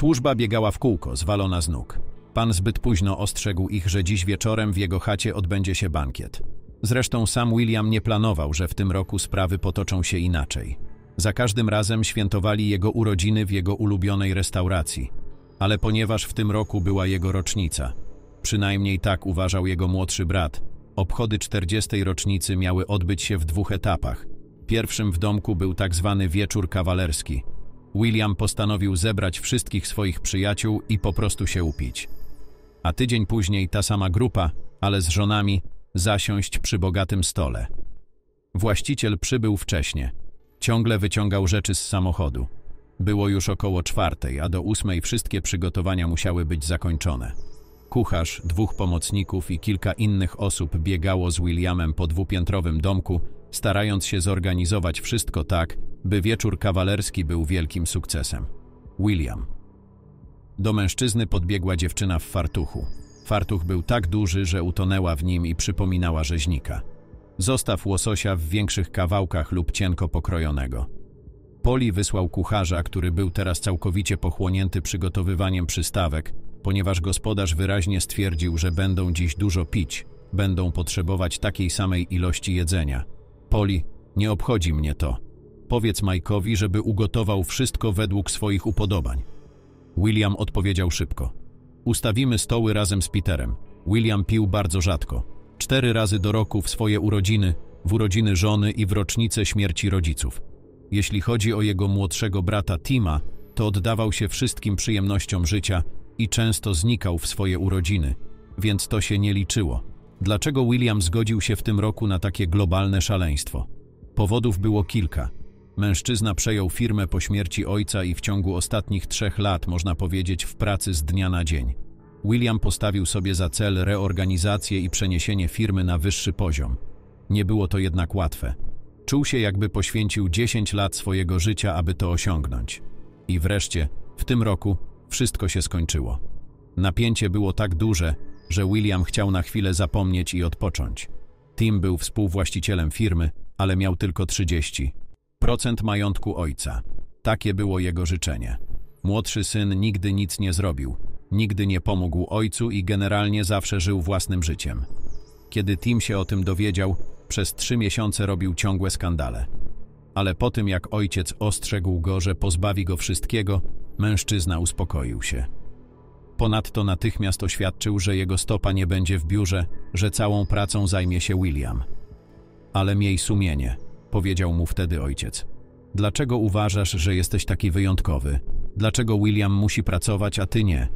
Służba biegała w kółko, zwalona z nóg. Pan zbyt późno ostrzegł ich, że dziś wieczorem w jego chacie odbędzie się bankiet. Zresztą sam William nie planował, że w tym roku sprawy potoczą się inaczej. Za każdym razem świętowali jego urodziny w jego ulubionej restauracji. Ale ponieważ w tym roku była jego rocznica, przynajmniej tak uważał jego młodszy brat, obchody 40. rocznicy miały odbyć się w dwóch etapach. Pierwszym w domku był tak zwany wieczór kawalerski – William postanowił zebrać wszystkich swoich przyjaciół i po prostu się upić. A tydzień później ta sama grupa, ale z żonami, zasiąść przy bogatym stole. Właściciel przybył wcześnie. Ciągle wyciągał rzeczy z samochodu. Było już około czwartej, a do ósmej wszystkie przygotowania musiały być zakończone. Kucharz, dwóch pomocników i kilka innych osób biegało z Williamem po dwupiętrowym domku, starając się zorganizować wszystko tak, by wieczór kawalerski był wielkim sukcesem. William. Do mężczyzny podbiegła dziewczyna w fartuchu. Fartuch był tak duży, że utonęła w nim i przypominała rzeźnika. Zostaw łososia w większych kawałkach lub cienko pokrojonego. Poli wysłał kucharza, który był teraz całkowicie pochłonięty przygotowywaniem przystawek, ponieważ gospodarz wyraźnie stwierdził, że będą dziś dużo pić, będą potrzebować takiej samej ilości jedzenia – Poli, nie obchodzi mnie to. Powiedz Majkowi, żeby ugotował wszystko według swoich upodobań. William odpowiedział szybko. Ustawimy stoły razem z Peterem. William pił bardzo rzadko. Cztery razy do roku w swoje urodziny, w urodziny żony i w rocznicę śmierci rodziców. Jeśli chodzi o jego młodszego brata Tima, to oddawał się wszystkim przyjemnościom życia i często znikał w swoje urodziny, więc to się nie liczyło. Dlaczego William zgodził się w tym roku na takie globalne szaleństwo? Powodów było kilka. Mężczyzna przejął firmę po śmierci ojca i w ciągu ostatnich trzech lat, można powiedzieć, w pracy z dnia na dzień. William postawił sobie za cel reorganizację i przeniesienie firmy na wyższy poziom. Nie było to jednak łatwe. Czuł się, jakby poświęcił 10 lat swojego życia, aby to osiągnąć. I wreszcie, w tym roku, wszystko się skończyło. Napięcie było tak duże, że William chciał na chwilę zapomnieć i odpocząć. Tim był współwłaścicielem firmy, ale miał tylko 30% majątku ojca. Takie było jego życzenie. Młodszy syn nigdy nic nie zrobił, nigdy nie pomógł ojcu i generalnie zawsze żył własnym życiem. Kiedy Tim się o tym dowiedział, przez trzy miesiące robił ciągłe skandale. Ale po tym jak ojciec ostrzegł go, że pozbawi go wszystkiego, mężczyzna uspokoił się. Ponadto natychmiast oświadczył, że jego stopa nie będzie w biurze, że całą pracą zajmie się William. Ale miej sumienie, powiedział mu wtedy ojciec. Dlaczego uważasz, że jesteś taki wyjątkowy? Dlaczego William musi pracować, a ty nie?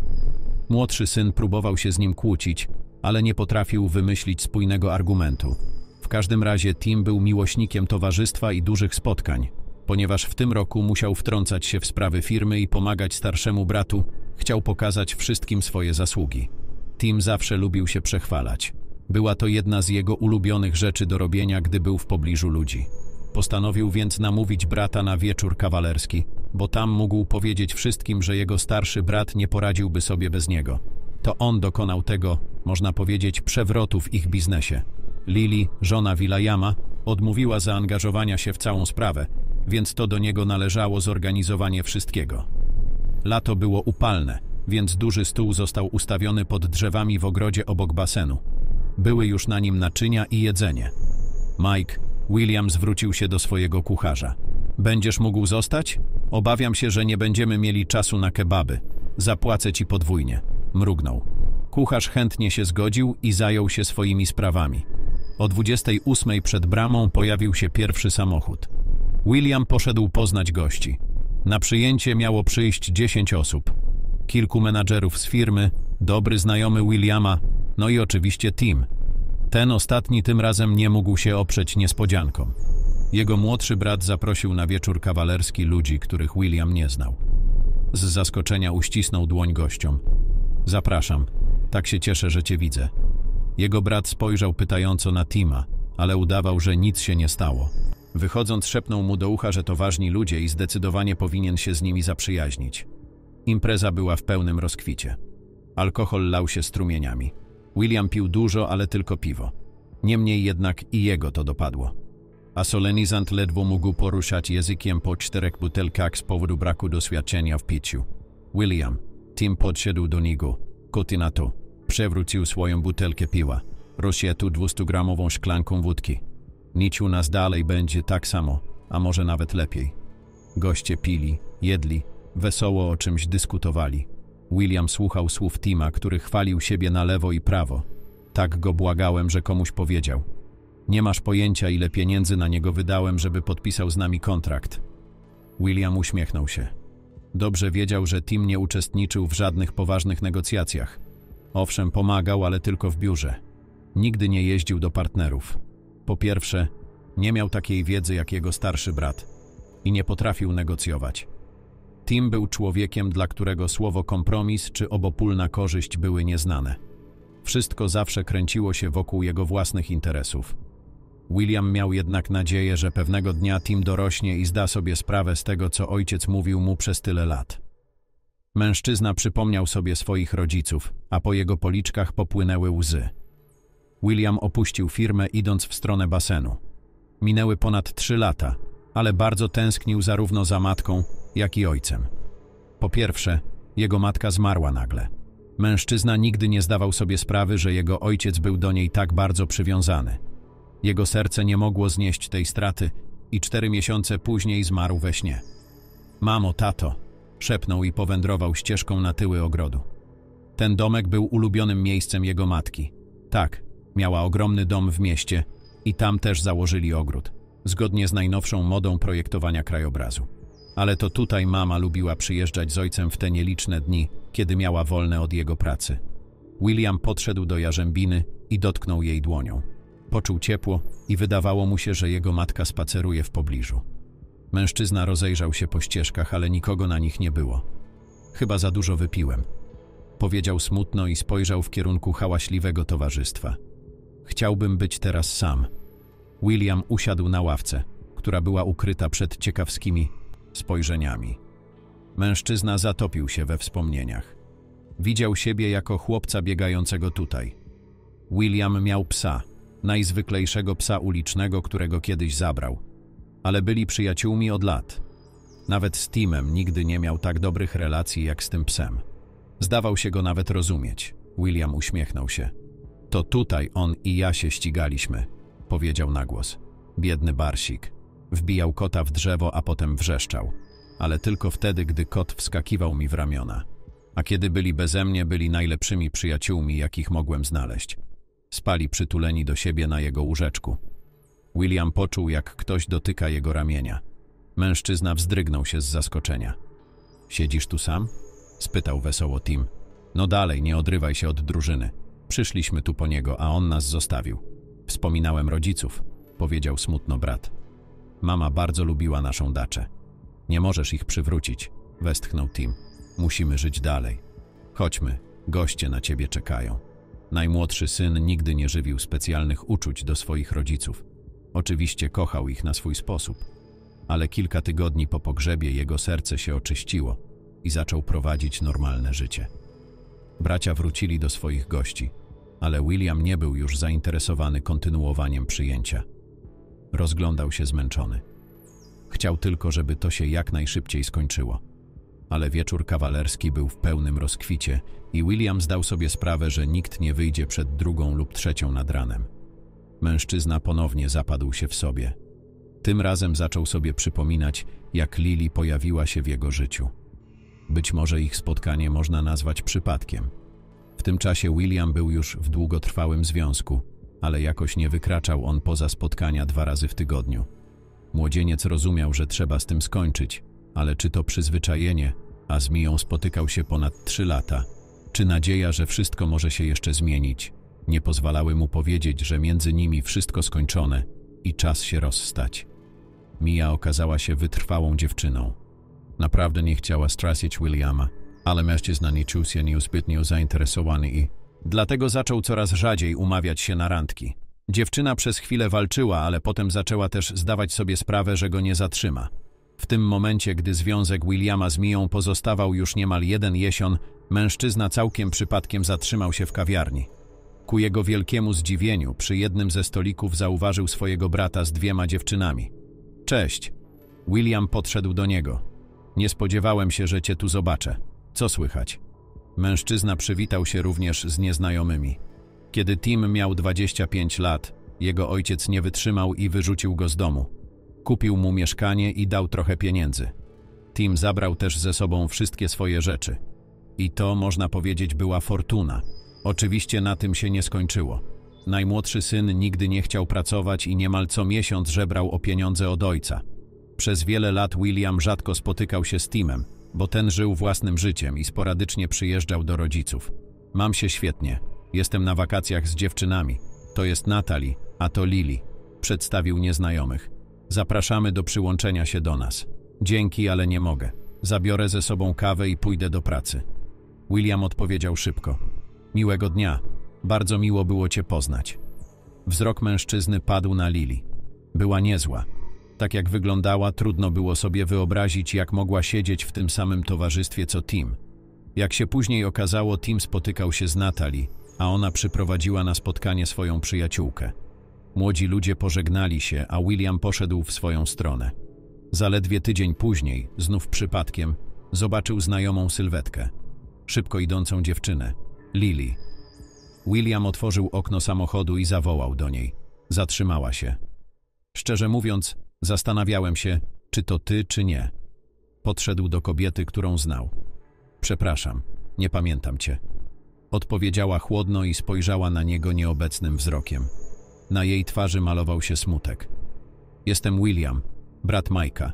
Młodszy syn próbował się z nim kłócić, ale nie potrafił wymyślić spójnego argumentu. W każdym razie Tim był miłośnikiem towarzystwa i dużych spotkań, ponieważ w tym roku musiał wtrącać się w sprawy firmy i pomagać starszemu bratu, Chciał pokazać wszystkim swoje zasługi. Tim zawsze lubił się przechwalać. Była to jedna z jego ulubionych rzeczy do robienia, gdy był w pobliżu ludzi. Postanowił więc namówić brata na wieczór kawalerski, bo tam mógł powiedzieć wszystkim, że jego starszy brat nie poradziłby sobie bez niego. To on dokonał tego, można powiedzieć, przewrotu w ich biznesie. Lili, żona Wilayama, odmówiła zaangażowania się w całą sprawę, więc to do niego należało zorganizowanie wszystkiego. Lato było upalne, więc duży stół został ustawiony pod drzewami w ogrodzie obok basenu. Były już na nim naczynia i jedzenie. Mike, William zwrócił się do swojego kucharza. Będziesz mógł zostać? Obawiam się, że nie będziemy mieli czasu na kebaby. Zapłacę ci podwójnie. Mrugnął. Kucharz chętnie się zgodził i zajął się swoimi sprawami. O 28 przed bramą pojawił się pierwszy samochód. William poszedł poznać gości. Na przyjęcie miało przyjść 10 osób. Kilku menadżerów z firmy, dobry znajomy Williama, no i oczywiście Tim. Ten ostatni tym razem nie mógł się oprzeć niespodziankom. Jego młodszy brat zaprosił na wieczór kawalerski ludzi, których William nie znał. Z zaskoczenia uścisnął dłoń gościom. Zapraszam, tak się cieszę, że cię widzę. Jego brat spojrzał pytająco na Tima, ale udawał, że nic się nie stało. Wychodząc szepnął mu do ucha, że to ważni ludzie i zdecydowanie powinien się z nimi zaprzyjaźnić. Impreza była w pełnym rozkwicie. Alkohol lał się strumieniami. William pił dużo, ale tylko piwo. Niemniej jednak i jego to dopadło. A solenizant ledwo mógł poruszać językiem po czterech butelkach z powodu braku doświadczenia w piciu. William, Tim podszedł do niego, koty na to, przewrócił swoją butelkę piła, rozsietł 200-gramową szklanką wódki. Nic u nas dalej będzie tak samo, a może nawet lepiej. Goście pili, jedli, wesoło o czymś dyskutowali. William słuchał słów Tima, który chwalił siebie na lewo i prawo. Tak go błagałem, że komuś powiedział. Nie masz pojęcia, ile pieniędzy na niego wydałem, żeby podpisał z nami kontrakt. William uśmiechnął się. Dobrze wiedział, że Tim nie uczestniczył w żadnych poważnych negocjacjach. Owszem, pomagał, ale tylko w biurze. Nigdy nie jeździł do partnerów. Po pierwsze, nie miał takiej wiedzy jak jego starszy brat i nie potrafił negocjować. Tim był człowiekiem, dla którego słowo kompromis czy obopólna korzyść były nieznane. Wszystko zawsze kręciło się wokół jego własnych interesów. William miał jednak nadzieję, że pewnego dnia Tim dorośnie i zda sobie sprawę z tego, co ojciec mówił mu przez tyle lat. Mężczyzna przypomniał sobie swoich rodziców, a po jego policzkach popłynęły łzy. William opuścił firmę idąc w stronę basenu. Minęły ponad trzy lata, ale bardzo tęsknił zarówno za matką, jak i ojcem. Po pierwsze, jego matka zmarła nagle. Mężczyzna nigdy nie zdawał sobie sprawy, że jego ojciec był do niej tak bardzo przywiązany. Jego serce nie mogło znieść tej straty i cztery miesiące później zmarł we śnie. Mamo, tato, szepnął i powędrował ścieżką na tyły ogrodu. Ten domek był ulubionym miejscem jego matki. Tak, Miała ogromny dom w mieście i tam też założyli ogród, zgodnie z najnowszą modą projektowania krajobrazu. Ale to tutaj mama lubiła przyjeżdżać z ojcem w te nieliczne dni, kiedy miała wolne od jego pracy. William podszedł do jarzębiny i dotknął jej dłonią. Poczuł ciepło i wydawało mu się, że jego matka spaceruje w pobliżu. Mężczyzna rozejrzał się po ścieżkach, ale nikogo na nich nie było. Chyba za dużo wypiłem. Powiedział smutno i spojrzał w kierunku hałaśliwego towarzystwa. Chciałbym być teraz sam. William usiadł na ławce, która była ukryta przed ciekawskimi spojrzeniami. Mężczyzna zatopił się we wspomnieniach. Widział siebie jako chłopca biegającego tutaj. William miał psa, najzwyklejszego psa ulicznego, którego kiedyś zabrał, ale byli przyjaciółmi od lat. Nawet z Timem nigdy nie miał tak dobrych relacji jak z tym psem. Zdawał się go nawet rozumieć. William uśmiechnął się. To tutaj on i ja się ścigaliśmy, powiedział nagłos. Biedny barsik. Wbijał kota w drzewo, a potem wrzeszczał. Ale tylko wtedy, gdy kot wskakiwał mi w ramiona. A kiedy byli bezemnie, byli najlepszymi przyjaciółmi, jakich mogłem znaleźć. Spali przytuleni do siebie na jego łóżeczku. William poczuł, jak ktoś dotyka jego ramienia. Mężczyzna wzdrygnął się z zaskoczenia. Siedzisz tu sam? spytał wesoło Tim. No dalej, nie odrywaj się od drużyny. Przyszliśmy tu po niego, a on nas zostawił. Wspominałem rodziców, powiedział smutno brat. Mama bardzo lubiła naszą daczę. Nie możesz ich przywrócić, westchnął Tim. Musimy żyć dalej. Chodźmy, goście na ciebie czekają. Najmłodszy syn nigdy nie żywił specjalnych uczuć do swoich rodziców. Oczywiście kochał ich na swój sposób, ale kilka tygodni po pogrzebie jego serce się oczyściło i zaczął prowadzić normalne życie. Bracia wrócili do swoich gości – ale William nie był już zainteresowany kontynuowaniem przyjęcia. Rozglądał się zmęczony. Chciał tylko, żeby to się jak najszybciej skończyło. Ale wieczór kawalerski był w pełnym rozkwicie i William zdał sobie sprawę, że nikt nie wyjdzie przed drugą lub trzecią nad ranem. Mężczyzna ponownie zapadł się w sobie. Tym razem zaczął sobie przypominać, jak Lili pojawiła się w jego życiu. Być może ich spotkanie można nazwać przypadkiem – tym czasie William był już w długotrwałym związku, ale jakoś nie wykraczał on poza spotkania dwa razy w tygodniu. Młodzieniec rozumiał, że trzeba z tym skończyć, ale czy to przyzwyczajenie, a z Miją spotykał się ponad trzy lata, czy nadzieja, że wszystko może się jeszcze zmienić, nie pozwalały mu powiedzieć, że między nimi wszystko skończone i czas się rozstać. Mija okazała się wytrwałą dziewczyną. Naprawdę nie chciała stracić Williama, ale mężczyzna nie czuł się nieuzbytnio zainteresowany i dlatego zaczął coraz rzadziej umawiać się na randki. Dziewczyna przez chwilę walczyła, ale potem zaczęła też zdawać sobie sprawę, że go nie zatrzyma. W tym momencie, gdy związek Williama z Miją pozostawał już niemal jeden jesion, mężczyzna całkiem przypadkiem zatrzymał się w kawiarni. Ku jego wielkiemu zdziwieniu, przy jednym ze stolików zauważył swojego brata z dwiema dziewczynami. Cześć. William podszedł do niego. Nie spodziewałem się, że cię tu zobaczę. Co słychać? Mężczyzna przywitał się również z nieznajomymi. Kiedy Tim miał 25 lat, jego ojciec nie wytrzymał i wyrzucił go z domu. Kupił mu mieszkanie i dał trochę pieniędzy. Tim zabrał też ze sobą wszystkie swoje rzeczy. I to, można powiedzieć, była fortuna. Oczywiście na tym się nie skończyło. Najmłodszy syn nigdy nie chciał pracować i niemal co miesiąc żebrał o pieniądze od ojca. Przez wiele lat William rzadko spotykał się z Timem, bo ten żył własnym życiem i sporadycznie przyjeżdżał do rodziców. Mam się świetnie. Jestem na wakacjach z dziewczynami. To jest Natali, a to Lili. Przedstawił nieznajomych. Zapraszamy do przyłączenia się do nas. Dzięki, ale nie mogę. Zabiorę ze sobą kawę i pójdę do pracy. William odpowiedział szybko. Miłego dnia. Bardzo miło było cię poznać. Wzrok mężczyzny padł na Lili. Była niezła. Tak jak wyglądała, trudno było sobie wyobrazić, jak mogła siedzieć w tym samym towarzystwie co Tim. Jak się później okazało, Tim spotykał się z Natalie, a ona przyprowadziła na spotkanie swoją przyjaciółkę. Młodzi ludzie pożegnali się, a William poszedł w swoją stronę. Zaledwie tydzień później, znów przypadkiem, zobaczył znajomą sylwetkę. Szybko idącą dziewczynę, Lily. William otworzył okno samochodu i zawołał do niej. Zatrzymała się. Szczerze mówiąc, Zastanawiałem się, czy to ty, czy nie. Podszedł do kobiety, którą znał. Przepraszam, nie pamiętam cię. Odpowiedziała chłodno i spojrzała na niego nieobecnym wzrokiem. Na jej twarzy malował się smutek. Jestem William, brat Majka.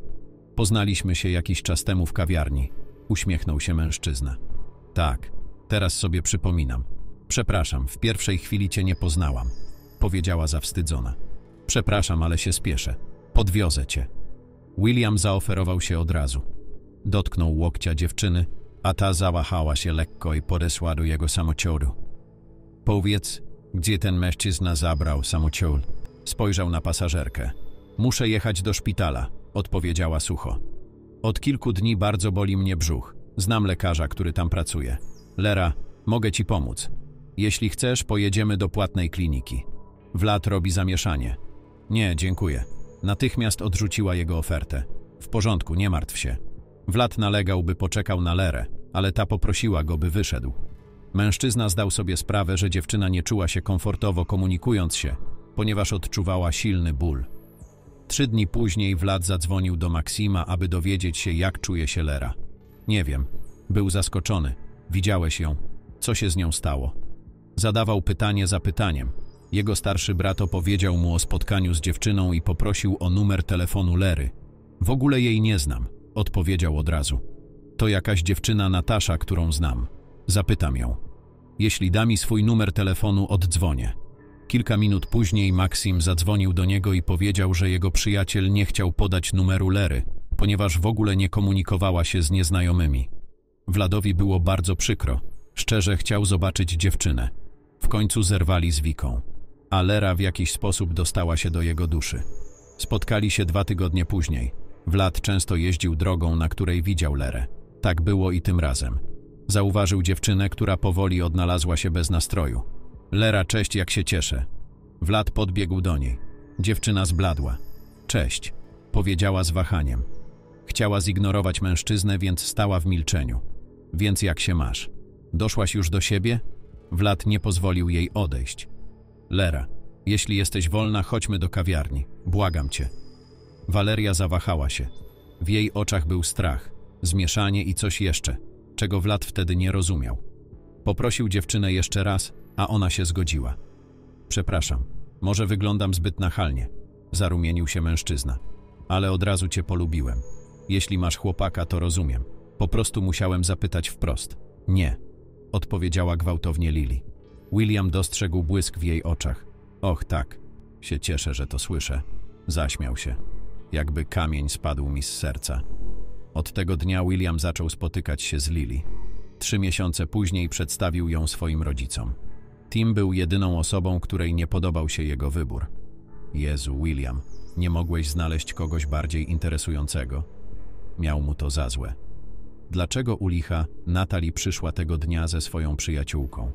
Poznaliśmy się jakiś czas temu w kawiarni. Uśmiechnął się mężczyzna. Tak, teraz sobie przypominam. Przepraszam, w pierwszej chwili cię nie poznałam. Powiedziała zawstydzona. Przepraszam, ale się spieszę. Podwiozę cię. William zaoferował się od razu. Dotknął łokcia dziewczyny, a ta zawahała się lekko i podesła do jego samocioru. Powiedz, gdzie ten mężczyzna zabrał samociol. Spojrzał na pasażerkę. Muszę jechać do szpitala, odpowiedziała sucho. Od kilku dni bardzo boli mnie brzuch. Znam lekarza, który tam pracuje. Lera, mogę ci pomóc. Jeśli chcesz, pojedziemy do płatnej kliniki. Wlad robi zamieszanie. Nie, dziękuję. Natychmiast odrzuciła jego ofertę. W porządku, nie martw się. Vlad nalegał, by poczekał na Lerę, ale ta poprosiła go, by wyszedł. Mężczyzna zdał sobie sprawę, że dziewczyna nie czuła się komfortowo komunikując się, ponieważ odczuwała silny ból. Trzy dni później Wlad zadzwonił do Maksima, aby dowiedzieć się, jak czuje się Lera. Nie wiem. Był zaskoczony. Widziałeś ją. Co się z nią stało? Zadawał pytanie za pytaniem. Jego starszy brat opowiedział mu o spotkaniu z dziewczyną i poprosił o numer telefonu Lery. W ogóle jej nie znam, odpowiedział od razu. To jakaś dziewczyna Natasza, którą znam. Zapytam ją. Jeśli da mi swój numer telefonu, oddzwonię. Kilka minut później Maksim zadzwonił do niego i powiedział, że jego przyjaciel nie chciał podać numeru Lery, ponieważ w ogóle nie komunikowała się z nieznajomymi. Władowi było bardzo przykro. Szczerze chciał zobaczyć dziewczynę. W końcu zerwali z Wiką. Alera w jakiś sposób dostała się do jego duszy. Spotkali się dwa tygodnie później. Vlad często jeździł drogą, na której widział Lerę. Tak było i tym razem. Zauważył dziewczynę, która powoli odnalazła się bez nastroju. Lera, cześć, jak się cieszę. Vlad podbiegł do niej. Dziewczyna zbladła. Cześć, powiedziała z wahaniem. Chciała zignorować mężczyznę, więc stała w milczeniu. Więc jak się masz? Doszłaś już do siebie? Vlad nie pozwolił jej odejść. Lera, jeśli jesteś wolna, chodźmy do kawiarni. Błagam cię. Waleria zawahała się. W jej oczach był strach, zmieszanie i coś jeszcze, czego Vlad wtedy nie rozumiał. Poprosił dziewczynę jeszcze raz, a ona się zgodziła. Przepraszam, może wyglądam zbyt nachalnie, zarumienił się mężczyzna, ale od razu cię polubiłem. Jeśli masz chłopaka, to rozumiem. Po prostu musiałem zapytać wprost. Nie, odpowiedziała gwałtownie Lili. William dostrzegł błysk w jej oczach. Och, tak, się cieszę, że to słyszę. Zaśmiał się. Jakby kamień spadł mi z serca. Od tego dnia William zaczął spotykać się z Lily. Trzy miesiące później przedstawił ją swoim rodzicom. Tim był jedyną osobą, której nie podobał się jego wybór. Jezu, William, nie mogłeś znaleźć kogoś bardziej interesującego. Miał mu to za złe. Dlaczego u licha Natalie przyszła tego dnia ze swoją przyjaciółką?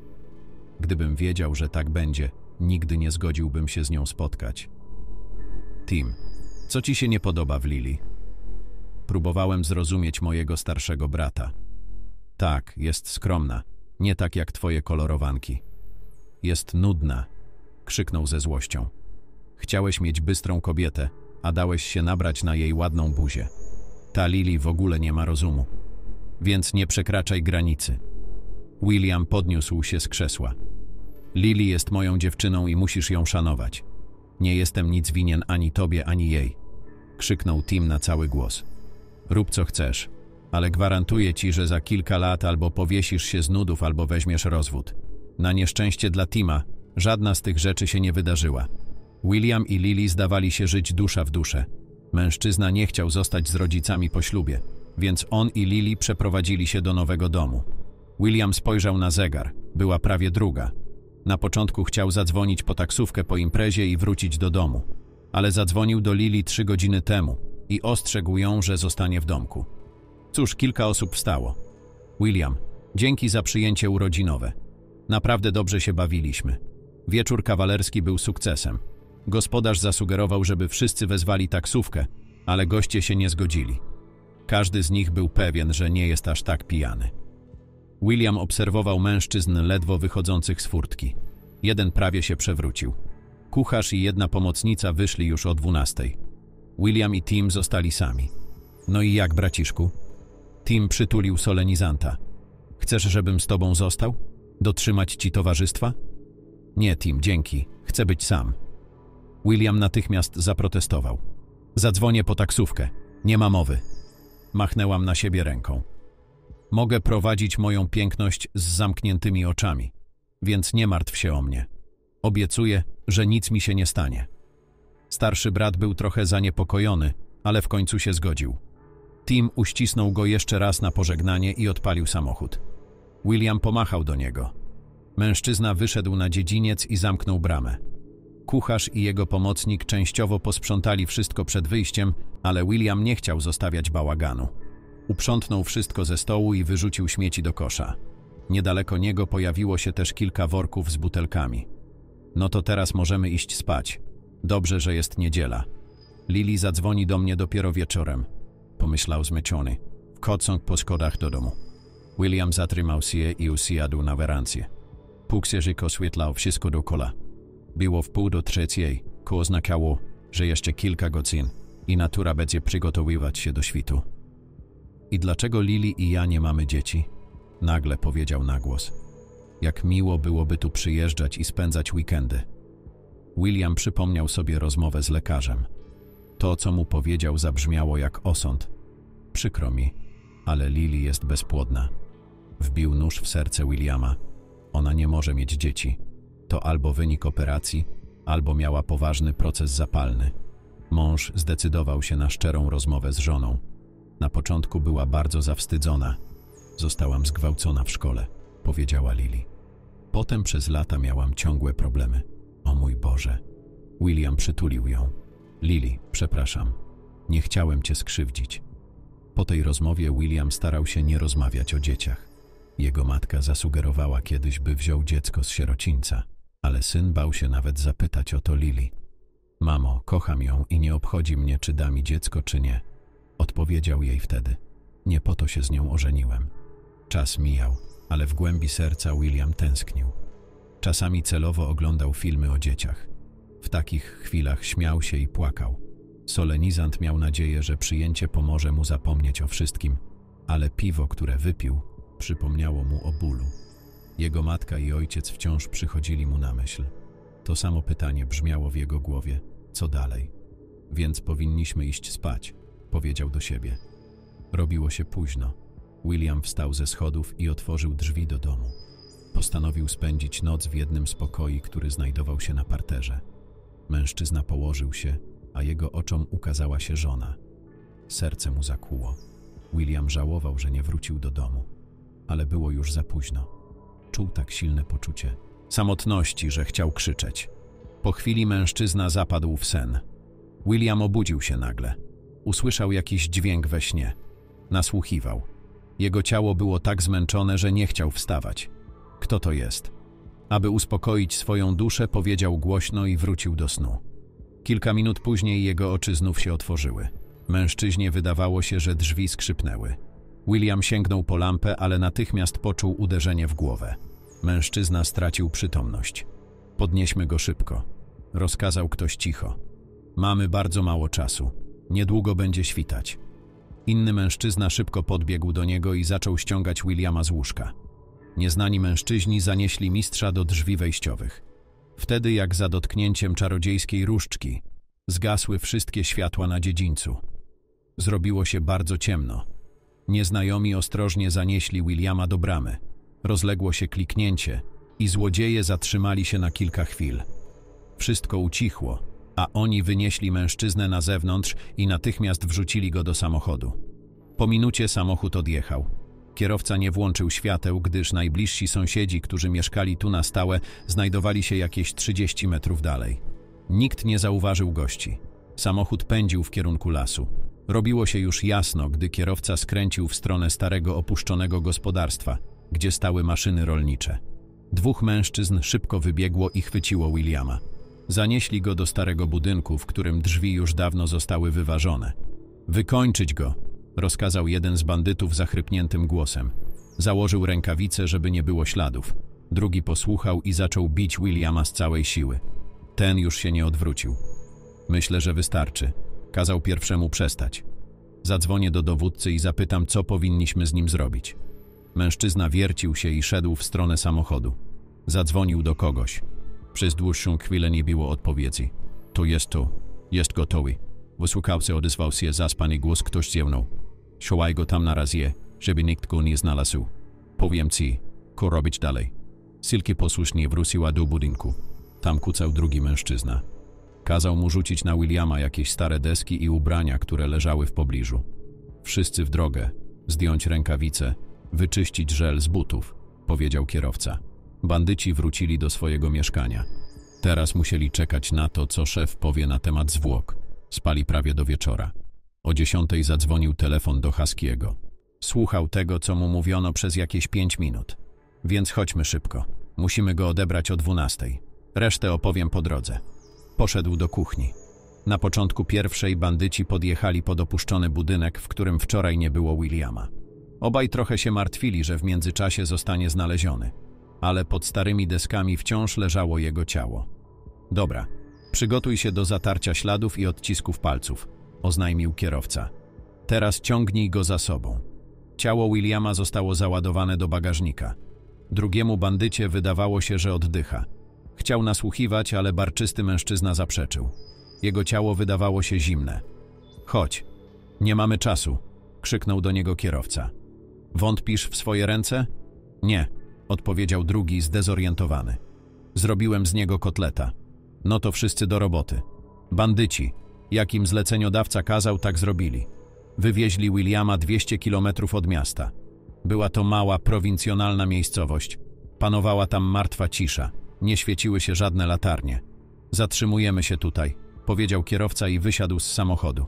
Gdybym wiedział, że tak będzie, nigdy nie zgodziłbym się z nią spotkać. Tim, co ci się nie podoba w Lili? Próbowałem zrozumieć mojego starszego brata. Tak, jest skromna, nie tak jak twoje kolorowanki. Jest nudna, krzyknął ze złością. Chciałeś mieć bystrą kobietę, a dałeś się nabrać na jej ładną buzię. Ta Lili w ogóle nie ma rozumu. Więc nie przekraczaj granicy. William podniósł się z krzesła. Lily jest moją dziewczyną i musisz ją szanować. Nie jestem nic winien ani tobie, ani jej. Krzyknął Tim na cały głos. Rób co chcesz, ale gwarantuję ci, że za kilka lat albo powiesisz się z nudów, albo weźmiesz rozwód. Na nieszczęście dla Tima, żadna z tych rzeczy się nie wydarzyła. William i Lily zdawali się żyć dusza w duszę. Mężczyzna nie chciał zostać z rodzicami po ślubie, więc on i Lily przeprowadzili się do nowego domu. William spojrzał na zegar. Była prawie druga. Na początku chciał zadzwonić po taksówkę po imprezie i wrócić do domu, ale zadzwonił do Lili trzy godziny temu i ostrzegł ją, że zostanie w domku. Cóż, kilka osób wstało. William, dzięki za przyjęcie urodzinowe. Naprawdę dobrze się bawiliśmy. Wieczór kawalerski był sukcesem. Gospodarz zasugerował, żeby wszyscy wezwali taksówkę, ale goście się nie zgodzili. Każdy z nich był pewien, że nie jest aż tak pijany. William obserwował mężczyzn ledwo wychodzących z furtki. Jeden prawie się przewrócił. Kucharz i jedna pomocnica wyszli już o dwunastej. William i Tim zostali sami. No i jak, braciszku? Tim przytulił solenizanta. Chcesz, żebym z tobą został? Dotrzymać ci towarzystwa? Nie, Tim, dzięki. Chcę być sam. William natychmiast zaprotestował. Zadzwonię po taksówkę. Nie ma mowy. Machnęłam na siebie ręką. Mogę prowadzić moją piękność z zamkniętymi oczami, więc nie martw się o mnie. Obiecuję, że nic mi się nie stanie. Starszy brat był trochę zaniepokojony, ale w końcu się zgodził. Tim uścisnął go jeszcze raz na pożegnanie i odpalił samochód. William pomachał do niego. Mężczyzna wyszedł na dziedziniec i zamknął bramę. Kucharz i jego pomocnik częściowo posprzątali wszystko przed wyjściem, ale William nie chciał zostawiać bałaganu. Uprzątnął wszystko ze stołu i wyrzucił śmieci do kosza. Niedaleko niego pojawiło się też kilka worków z butelkami. No to teraz możemy iść spać. Dobrze, że jest niedziela. Lili zadzwoni do mnie dopiero wieczorem, pomyślał zmęczony. Wchodząc po schodach do domu. William zatrzymał się i usiadł na werancję. Puksierzyk oświetlał wszystko dokoła. Było w pół do trzeciej, co oznaczało, że jeszcze kilka godzin i natura będzie przygotowywać się do świtu. I dlaczego Lili i ja nie mamy dzieci? Nagle powiedział na głos. Jak miło byłoby tu przyjeżdżać i spędzać weekendy. William przypomniał sobie rozmowę z lekarzem. To, co mu powiedział, zabrzmiało jak osąd. Przykro mi, ale Lili jest bezpłodna. Wbił nóż w serce Williama. Ona nie może mieć dzieci. To albo wynik operacji, albo miała poważny proces zapalny. Mąż zdecydował się na szczerą rozmowę z żoną. Na początku była bardzo zawstydzona. Zostałam zgwałcona w szkole, powiedziała Lily. Potem przez lata miałam ciągłe problemy. O mój Boże. William przytulił ją. Lily, przepraszam. Nie chciałem cię skrzywdzić. Po tej rozmowie William starał się nie rozmawiać o dzieciach. Jego matka zasugerowała kiedyś, by wziął dziecko z sierocińca, ale syn bał się nawet zapytać o to Lili. Mamo, kocham ją i nie obchodzi mnie, czy da mi dziecko, czy nie. Odpowiedział jej wtedy. Nie po to się z nią ożeniłem. Czas mijał, ale w głębi serca William tęsknił. Czasami celowo oglądał filmy o dzieciach. W takich chwilach śmiał się i płakał. Solenizant miał nadzieję, że przyjęcie pomoże mu zapomnieć o wszystkim, ale piwo, które wypił, przypomniało mu o bólu. Jego matka i ojciec wciąż przychodzili mu na myśl. To samo pytanie brzmiało w jego głowie: co dalej? Więc powinniśmy iść spać, powiedział do siebie. Robiło się późno. William wstał ze schodów i otworzył drzwi do domu. Postanowił spędzić noc w jednym z pokoi, który znajdował się na parterze. Mężczyzna położył się, a jego oczom ukazała się żona. Serce mu zakłuło. William żałował, że nie wrócił do domu, ale było już za późno. Czuł tak silne poczucie samotności, że chciał krzyczeć. Po chwili mężczyzna zapadł w sen. William obudził się nagle. Usłyszał jakiś dźwięk we śnie. Nasłuchiwał. Jego ciało było tak zmęczone, że nie chciał wstawać. Kto to jest? Aby uspokoić swoją duszę, powiedział głośno i wrócił do snu. Kilka minut później jego oczy znów się otworzyły. Mężczyźnie wydawało się, że drzwi skrzypnęły. William sięgnął po lampę, ale natychmiast poczuł uderzenie w głowę. Mężczyzna stracił przytomność. Podnieśmy go szybko, rozkazał ktoś cicho. Mamy bardzo mało czasu. Niedługo będzie świtać. Inny mężczyzna szybko podbiegł do niego i zaczął ściągać Williama z łóżka. Nieznani mężczyźni zanieśli mistrza do drzwi wejściowych. Wtedy, jak za dotknięciem czarodziejskiej różdżki, zgasły wszystkie światła na dziedzińcu. Zrobiło się bardzo ciemno. Nieznajomi ostrożnie zanieśli Williama do bramy. Rozległo się kliknięcie i złodzieje zatrzymali się na kilka chwil. Wszystko ucichło, a oni wynieśli mężczyznę na zewnątrz i natychmiast wrzucili go do samochodu. Po minucie samochód odjechał. Kierowca nie włączył świateł, gdyż najbliżsi sąsiedzi, którzy mieszkali tu na stałe, znajdowali się jakieś 30 metrów dalej. Nikt nie zauważył gości. Samochód pędził w kierunku lasu. Robiło się już jasno, gdy kierowca skręcił w stronę starego opuszczonego gospodarstwa, gdzie stały maszyny rolnicze. Dwóch mężczyzn szybko wybiegło i chwyciło Williama. Zanieśli go do starego budynku, w którym drzwi już dawno zostały wyważone. Wykończyć go, rozkazał jeden z bandytów zachrypniętym głosem. Założył rękawice, żeby nie było śladów. Drugi posłuchał i zaczął bić Williama z całej siły. Ten już się nie odwrócił. Myślę, że wystarczy. Kazał pierwszemu przestać. Zadzwonię do dowódcy i zapytam, co powinniśmy z nim zrobić. Mężczyzna wiercił się i szedł w stronę samochodu. Zadzwonił do kogoś. Przez dłuższą chwilę nie było odpowiedzi. To jest to. Jest gotowy. W słuchawce odezwał się zaspany głos, ktoś mną. Szłaj go tam na razie, żeby nikt go nie znalazł. Powiem ci, co robić dalej. Silki posłusznie wróciła do budynku. Tam kucał drugi mężczyzna. Kazał mu rzucić na Williama jakieś stare deski i ubrania, które leżały w pobliżu. Wszyscy w drogę, zdjąć rękawice, wyczyścić żel z butów, powiedział kierowca. Bandyci wrócili do swojego mieszkania. Teraz musieli czekać na to, co szef powie na temat zwłok. Spali prawie do wieczora. O dziesiątej zadzwonił telefon do Haskiego. Słuchał tego, co mu mówiono przez jakieś pięć minut. Więc chodźmy szybko. Musimy go odebrać o dwunastej. Resztę opowiem po drodze. Poszedł do kuchni. Na początku pierwszej bandyci podjechali pod opuszczony budynek, w którym wczoraj nie było Williama. Obaj trochę się martwili, że w międzyczasie zostanie znaleziony ale pod starymi deskami wciąż leżało jego ciało. Dobra, przygotuj się do zatarcia śladów i odcisków palców, oznajmił kierowca. Teraz ciągnij go za sobą. Ciało Williama zostało załadowane do bagażnika. Drugiemu bandycie wydawało się, że oddycha. Chciał nasłuchiwać, ale barczysty mężczyzna zaprzeczył. Jego ciało wydawało się zimne. Chodź, nie mamy czasu, krzyknął do niego kierowca. Wątpisz w swoje ręce? Nie, odpowiedział drugi zdezorientowany. Zrobiłem z niego kotleta. No to wszyscy do roboty. Bandyci, jakim zleceniodawca kazał, tak zrobili. Wywieźli Williama 200 kilometrów od miasta. Była to mała, prowincjonalna miejscowość. Panowała tam martwa cisza. Nie świeciły się żadne latarnie. Zatrzymujemy się tutaj, powiedział kierowca i wysiadł z samochodu.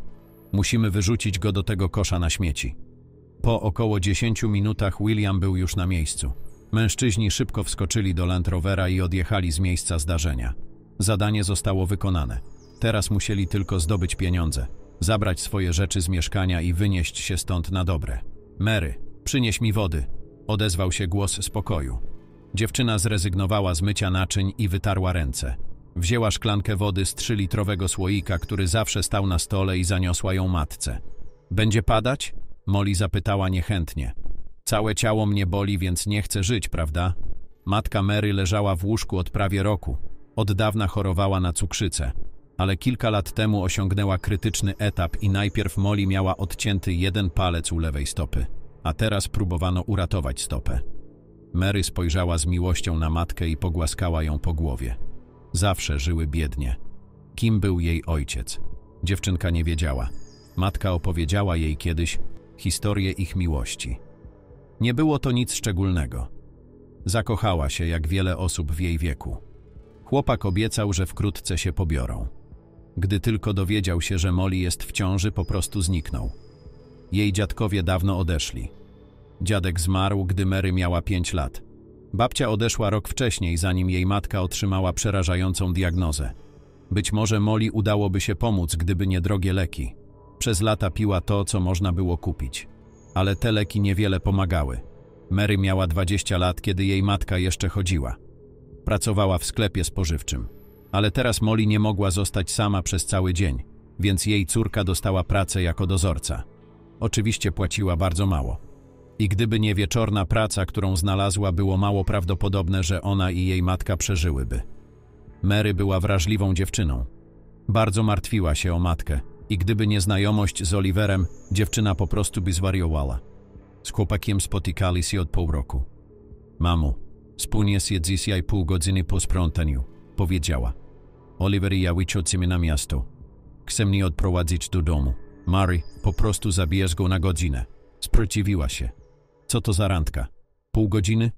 Musimy wyrzucić go do tego kosza na śmieci. Po około 10 minutach William był już na miejscu. Mężczyźni szybko wskoczyli do Land Rovera i odjechali z miejsca zdarzenia. Zadanie zostało wykonane. Teraz musieli tylko zdobyć pieniądze, zabrać swoje rzeczy z mieszkania i wynieść się stąd na dobre. Mary, przynieś mi wody, odezwał się głos z pokoju. Dziewczyna zrezygnowała z mycia naczyń i wytarła ręce. Wzięła szklankę wody z trzylitrowego słoika, który zawsze stał na stole i zaniosła ją matce. Będzie padać? Molly zapytała niechętnie. Całe ciało mnie boli, więc nie chcę żyć, prawda? Matka Mary leżała w łóżku od prawie roku. Od dawna chorowała na cukrzycę. Ale kilka lat temu osiągnęła krytyczny etap i najpierw Molly miała odcięty jeden palec u lewej stopy. A teraz próbowano uratować stopę. Mary spojrzała z miłością na matkę i pogłaskała ją po głowie. Zawsze żyły biednie. Kim był jej ojciec? Dziewczynka nie wiedziała. Matka opowiedziała jej kiedyś historię ich miłości. Nie było to nic szczególnego. Zakochała się, jak wiele osób w jej wieku. Chłopak obiecał, że wkrótce się pobiorą. Gdy tylko dowiedział się, że Molly jest w ciąży, po prostu zniknął. Jej dziadkowie dawno odeszli. Dziadek zmarł, gdy Mary miała 5 lat. Babcia odeszła rok wcześniej, zanim jej matka otrzymała przerażającą diagnozę. Być może Molly udałoby się pomóc, gdyby nie drogie leki. Przez lata piła to, co można było kupić ale te leki niewiele pomagały. Mary miała 20 lat, kiedy jej matka jeszcze chodziła. Pracowała w sklepie spożywczym. Ale teraz Molly nie mogła zostać sama przez cały dzień, więc jej córka dostała pracę jako dozorca. Oczywiście płaciła bardzo mało. I gdyby nie wieczorna praca, którą znalazła, było mało prawdopodobne, że ona i jej matka przeżyłyby. Mary była wrażliwą dziewczyną. Bardzo martwiła się o matkę, i gdyby nie znajomość z Oliverem, dziewczyna po prostu by zwariowała. Z chłopakiem spotykali się od pół roku. Mamo, wspólnie się dzisiaj pół godziny po sprzątaniu, powiedziała. Oliver i ja wyciącimy na miasto. Chcę mnie odprowadzić do domu. Mary, po prostu zabijesz go na godzinę. Sprzeciwiła się. Co to za randka? Pół godziny?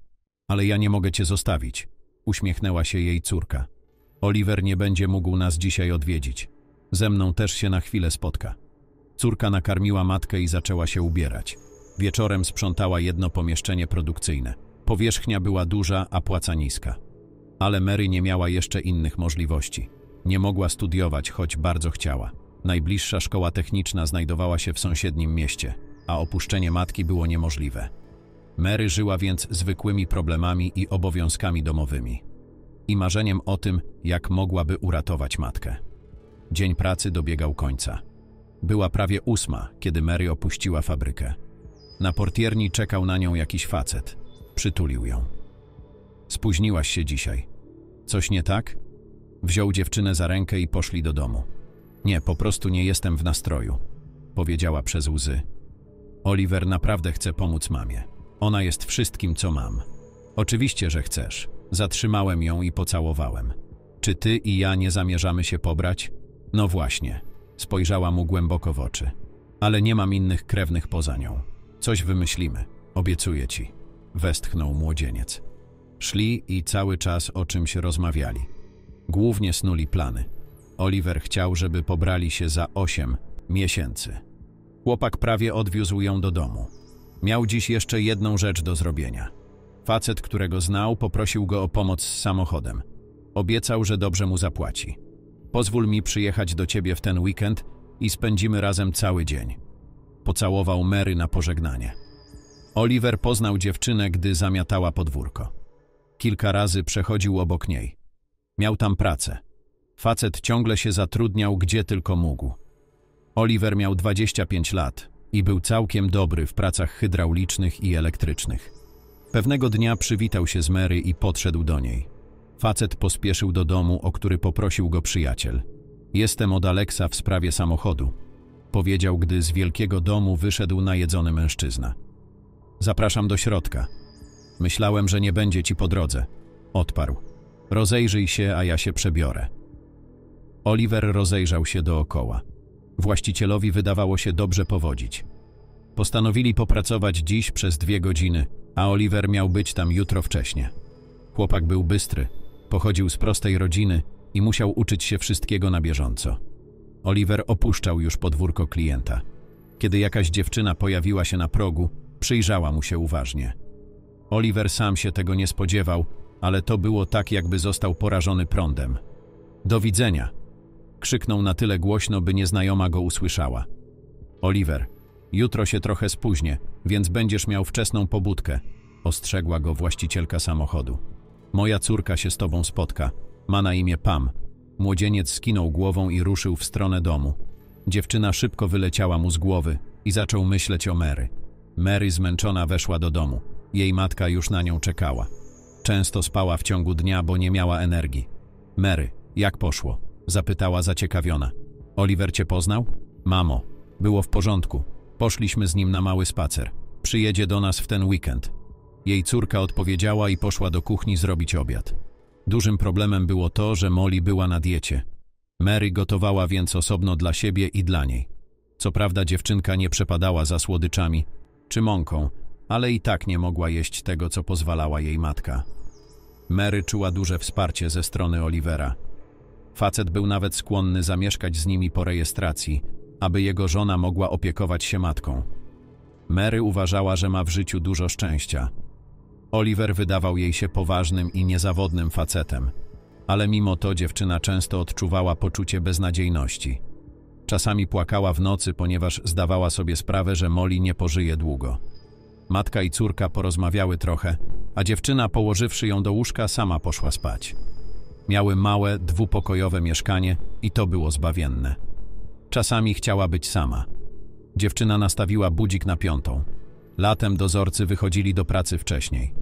Ale ja nie mogę cię zostawić. Uśmiechnęła się jej córka. Oliver nie będzie mógł nas dzisiaj odwiedzić. Ze mną też się na chwilę spotka. Córka nakarmiła matkę i zaczęła się ubierać. Wieczorem sprzątała jedno pomieszczenie produkcyjne. Powierzchnia była duża, a płaca niska. Ale Mary nie miała jeszcze innych możliwości. Nie mogła studiować, choć bardzo chciała. Najbliższa szkoła techniczna znajdowała się w sąsiednim mieście, a opuszczenie matki było niemożliwe. Mary żyła więc zwykłymi problemami i obowiązkami domowymi i marzeniem o tym, jak mogłaby uratować matkę. Dzień pracy dobiegał końca. Była prawie ósma, kiedy Mary opuściła fabrykę. Na portierni czekał na nią jakiś facet. Przytulił ją. Spóźniłaś się dzisiaj. Coś nie tak? Wziął dziewczynę za rękę i poszli do domu. Nie, po prostu nie jestem w nastroju, powiedziała przez łzy. Oliver naprawdę chce pomóc mamie. Ona jest wszystkim, co mam. Oczywiście, że chcesz. Zatrzymałem ją i pocałowałem. Czy ty i ja nie zamierzamy się pobrać? No właśnie, spojrzała mu głęboko w oczy. Ale nie mam innych krewnych poza nią. Coś wymyślimy, obiecuję ci, westchnął młodzieniec. Szli i cały czas o czymś rozmawiali. Głównie snuli plany. Oliver chciał, żeby pobrali się za osiem miesięcy. Chłopak prawie odwiózł ją do domu. Miał dziś jeszcze jedną rzecz do zrobienia. Facet, którego znał, poprosił go o pomoc z samochodem. Obiecał, że dobrze mu zapłaci. Pozwól mi przyjechać do ciebie w ten weekend i spędzimy razem cały dzień. Pocałował Mary na pożegnanie. Oliver poznał dziewczynę, gdy zamiatała podwórko. Kilka razy przechodził obok niej. Miał tam pracę. Facet ciągle się zatrudniał, gdzie tylko mógł. Oliver miał 25 lat i był całkiem dobry w pracach hydraulicznych i elektrycznych. Pewnego dnia przywitał się z Mary i podszedł do niej. Facet pospieszył do domu, o który poprosił go przyjaciel. Jestem od Aleksa w sprawie samochodu, powiedział, gdy z wielkiego domu wyszedł najedzony mężczyzna. Zapraszam do środka. Myślałem, że nie będzie ci po drodze, odparł. Rozejrzyj się, a ja się przebiorę. Oliver rozejrzał się dookoła. Właścicielowi wydawało się dobrze powodzić. Postanowili popracować dziś przez dwie godziny, a Oliver miał być tam jutro wcześnie. Chłopak był bystry, Pochodził z prostej rodziny i musiał uczyć się wszystkiego na bieżąco. Oliver opuszczał już podwórko klienta. Kiedy jakaś dziewczyna pojawiła się na progu, przyjrzała mu się uważnie. Oliver sam się tego nie spodziewał, ale to było tak, jakby został porażony prądem. Do widzenia! Krzyknął na tyle głośno, by nieznajoma go usłyszała. Oliver, jutro się trochę spóźnię, więc będziesz miał wczesną pobudkę, ostrzegła go właścicielka samochodu. Moja córka się z tobą spotka. Ma na imię Pam. Młodzieniec skinął głową i ruszył w stronę domu. Dziewczyna szybko wyleciała mu z głowy i zaczął myśleć o Mary. Mary zmęczona weszła do domu. Jej matka już na nią czekała. Często spała w ciągu dnia, bo nie miała energii. Mary, jak poszło? Zapytała zaciekawiona. Oliver cię poznał? Mamo, było w porządku. Poszliśmy z nim na mały spacer. Przyjedzie do nas w ten weekend. Jej córka odpowiedziała i poszła do kuchni zrobić obiad. Dużym problemem było to, że Molly była na diecie. Mary gotowała więc osobno dla siebie i dla niej. Co prawda dziewczynka nie przepadała za słodyczami czy mąką, ale i tak nie mogła jeść tego, co pozwalała jej matka. Mary czuła duże wsparcie ze strony Olivera. Facet był nawet skłonny zamieszkać z nimi po rejestracji, aby jego żona mogła opiekować się matką. Mary uważała, że ma w życiu dużo szczęścia – Oliver wydawał jej się poważnym i niezawodnym facetem, ale mimo to dziewczyna często odczuwała poczucie beznadziejności. Czasami płakała w nocy, ponieważ zdawała sobie sprawę, że Molly nie pożyje długo. Matka i córka porozmawiały trochę, a dziewczyna, położywszy ją do łóżka, sama poszła spać. Miały małe, dwupokojowe mieszkanie i to było zbawienne. Czasami chciała być sama. Dziewczyna nastawiła budzik na piątą. Latem dozorcy wychodzili do pracy wcześniej.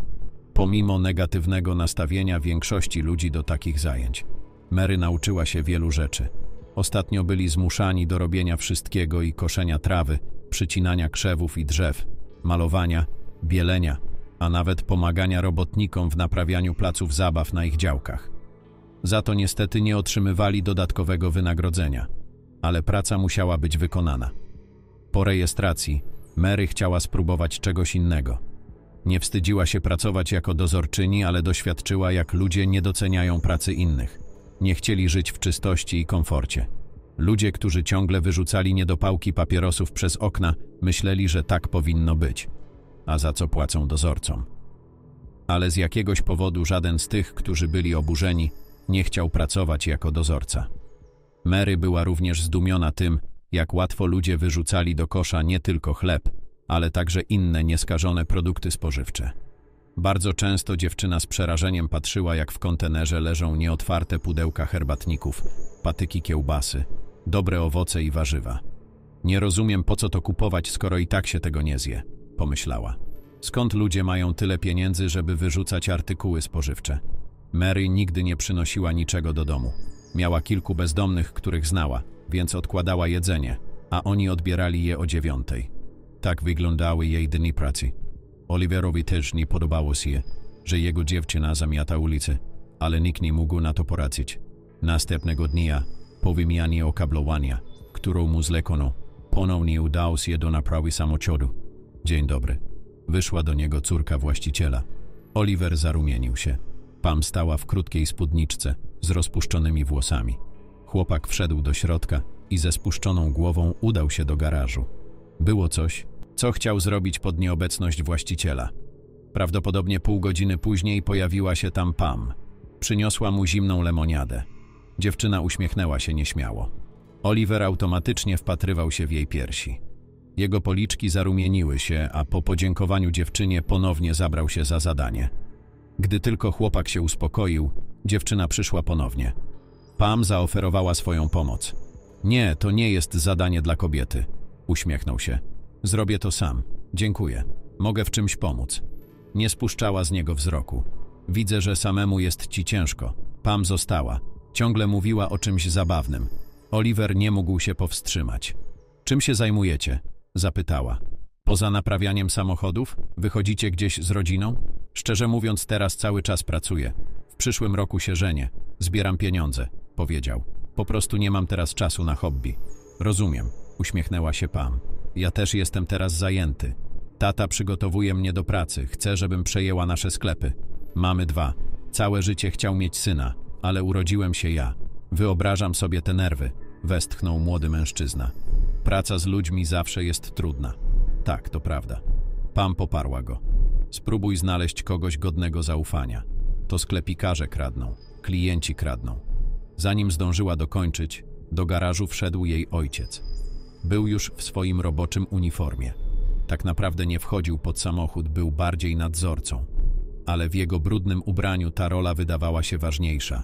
Pomimo negatywnego nastawienia większości ludzi do takich zajęć, Mary nauczyła się wielu rzeczy. Ostatnio byli zmuszani do robienia wszystkiego i koszenia trawy, przycinania krzewów i drzew, malowania, bielenia, a nawet pomagania robotnikom w naprawianiu placów zabaw na ich działkach. Za to niestety nie otrzymywali dodatkowego wynagrodzenia, ale praca musiała być wykonana. Po rejestracji Mary chciała spróbować czegoś innego. Nie wstydziła się pracować jako dozorczyni, ale doświadczyła, jak ludzie nie doceniają pracy innych. Nie chcieli żyć w czystości i komforcie. Ludzie, którzy ciągle wyrzucali niedopałki papierosów przez okna, myśleli, że tak powinno być. A za co płacą dozorcom? Ale z jakiegoś powodu żaden z tych, którzy byli oburzeni, nie chciał pracować jako dozorca. Mary była również zdumiona tym, jak łatwo ludzie wyrzucali do kosza nie tylko chleb, ale także inne nieskażone produkty spożywcze. Bardzo często dziewczyna z przerażeniem patrzyła, jak w kontenerze leżą nieotwarte pudełka herbatników, patyki kiełbasy, dobre owoce i warzywa. Nie rozumiem, po co to kupować, skoro i tak się tego nie zje, pomyślała. Skąd ludzie mają tyle pieniędzy, żeby wyrzucać artykuły spożywcze? Mary nigdy nie przynosiła niczego do domu. Miała kilku bezdomnych, których znała, więc odkładała jedzenie, a oni odbierali je o dziewiątej. Tak wyglądały jej dni pracy. Oliverowi też nie podobało się, że jego dziewczyna zamiata ulicy, ale nikt nie mógł na to poradzić. Następnego dnia, po wymianie okablowania, którą mu zlekono, ponownie udał się do naprawy samociodu. Dzień dobry. Wyszła do niego córka właściciela. Oliver zarumienił się. Pam stała w krótkiej spódniczce z rozpuszczonymi włosami. Chłopak wszedł do środka i ze spuszczoną głową udał się do garażu. Było coś, co chciał zrobić pod nieobecność właściciela. Prawdopodobnie pół godziny później pojawiła się tam Pam. Przyniosła mu zimną lemoniadę. Dziewczyna uśmiechnęła się nieśmiało. Oliver automatycznie wpatrywał się w jej piersi. Jego policzki zarumieniły się, a po podziękowaniu dziewczynie ponownie zabrał się za zadanie. Gdy tylko chłopak się uspokoił, dziewczyna przyszła ponownie – Pam zaoferowała swoją pomoc. Nie, to nie jest zadanie dla kobiety. Uśmiechnął się. Zrobię to sam. Dziękuję. Mogę w czymś pomóc. Nie spuszczała z niego wzroku. Widzę, że samemu jest ci ciężko. Pam została. Ciągle mówiła o czymś zabawnym. Oliver nie mógł się powstrzymać. Czym się zajmujecie? Zapytała. Poza naprawianiem samochodów? Wychodzicie gdzieś z rodziną? Szczerze mówiąc, teraz cały czas pracuję. W przyszłym roku się żenię. Zbieram pieniądze. Powiedział. Po prostu nie mam teraz czasu na hobby. Rozumiem. Uśmiechnęła się Pam. Ja też jestem teraz zajęty. Tata przygotowuje mnie do pracy. Chce, żebym przejęła nasze sklepy. Mamy dwa. Całe życie chciał mieć syna, ale urodziłem się ja. Wyobrażam sobie te nerwy. Westchnął młody mężczyzna. Praca z ludźmi zawsze jest trudna. Tak, to prawda. Pam poparła go. Spróbuj znaleźć kogoś godnego zaufania. To sklepikarze kradną, klienci kradną. Zanim zdążyła dokończyć, do garażu wszedł jej ojciec. Był już w swoim roboczym uniformie. Tak naprawdę nie wchodził pod samochód, był bardziej nadzorcą. Ale w jego brudnym ubraniu ta rola wydawała się ważniejsza.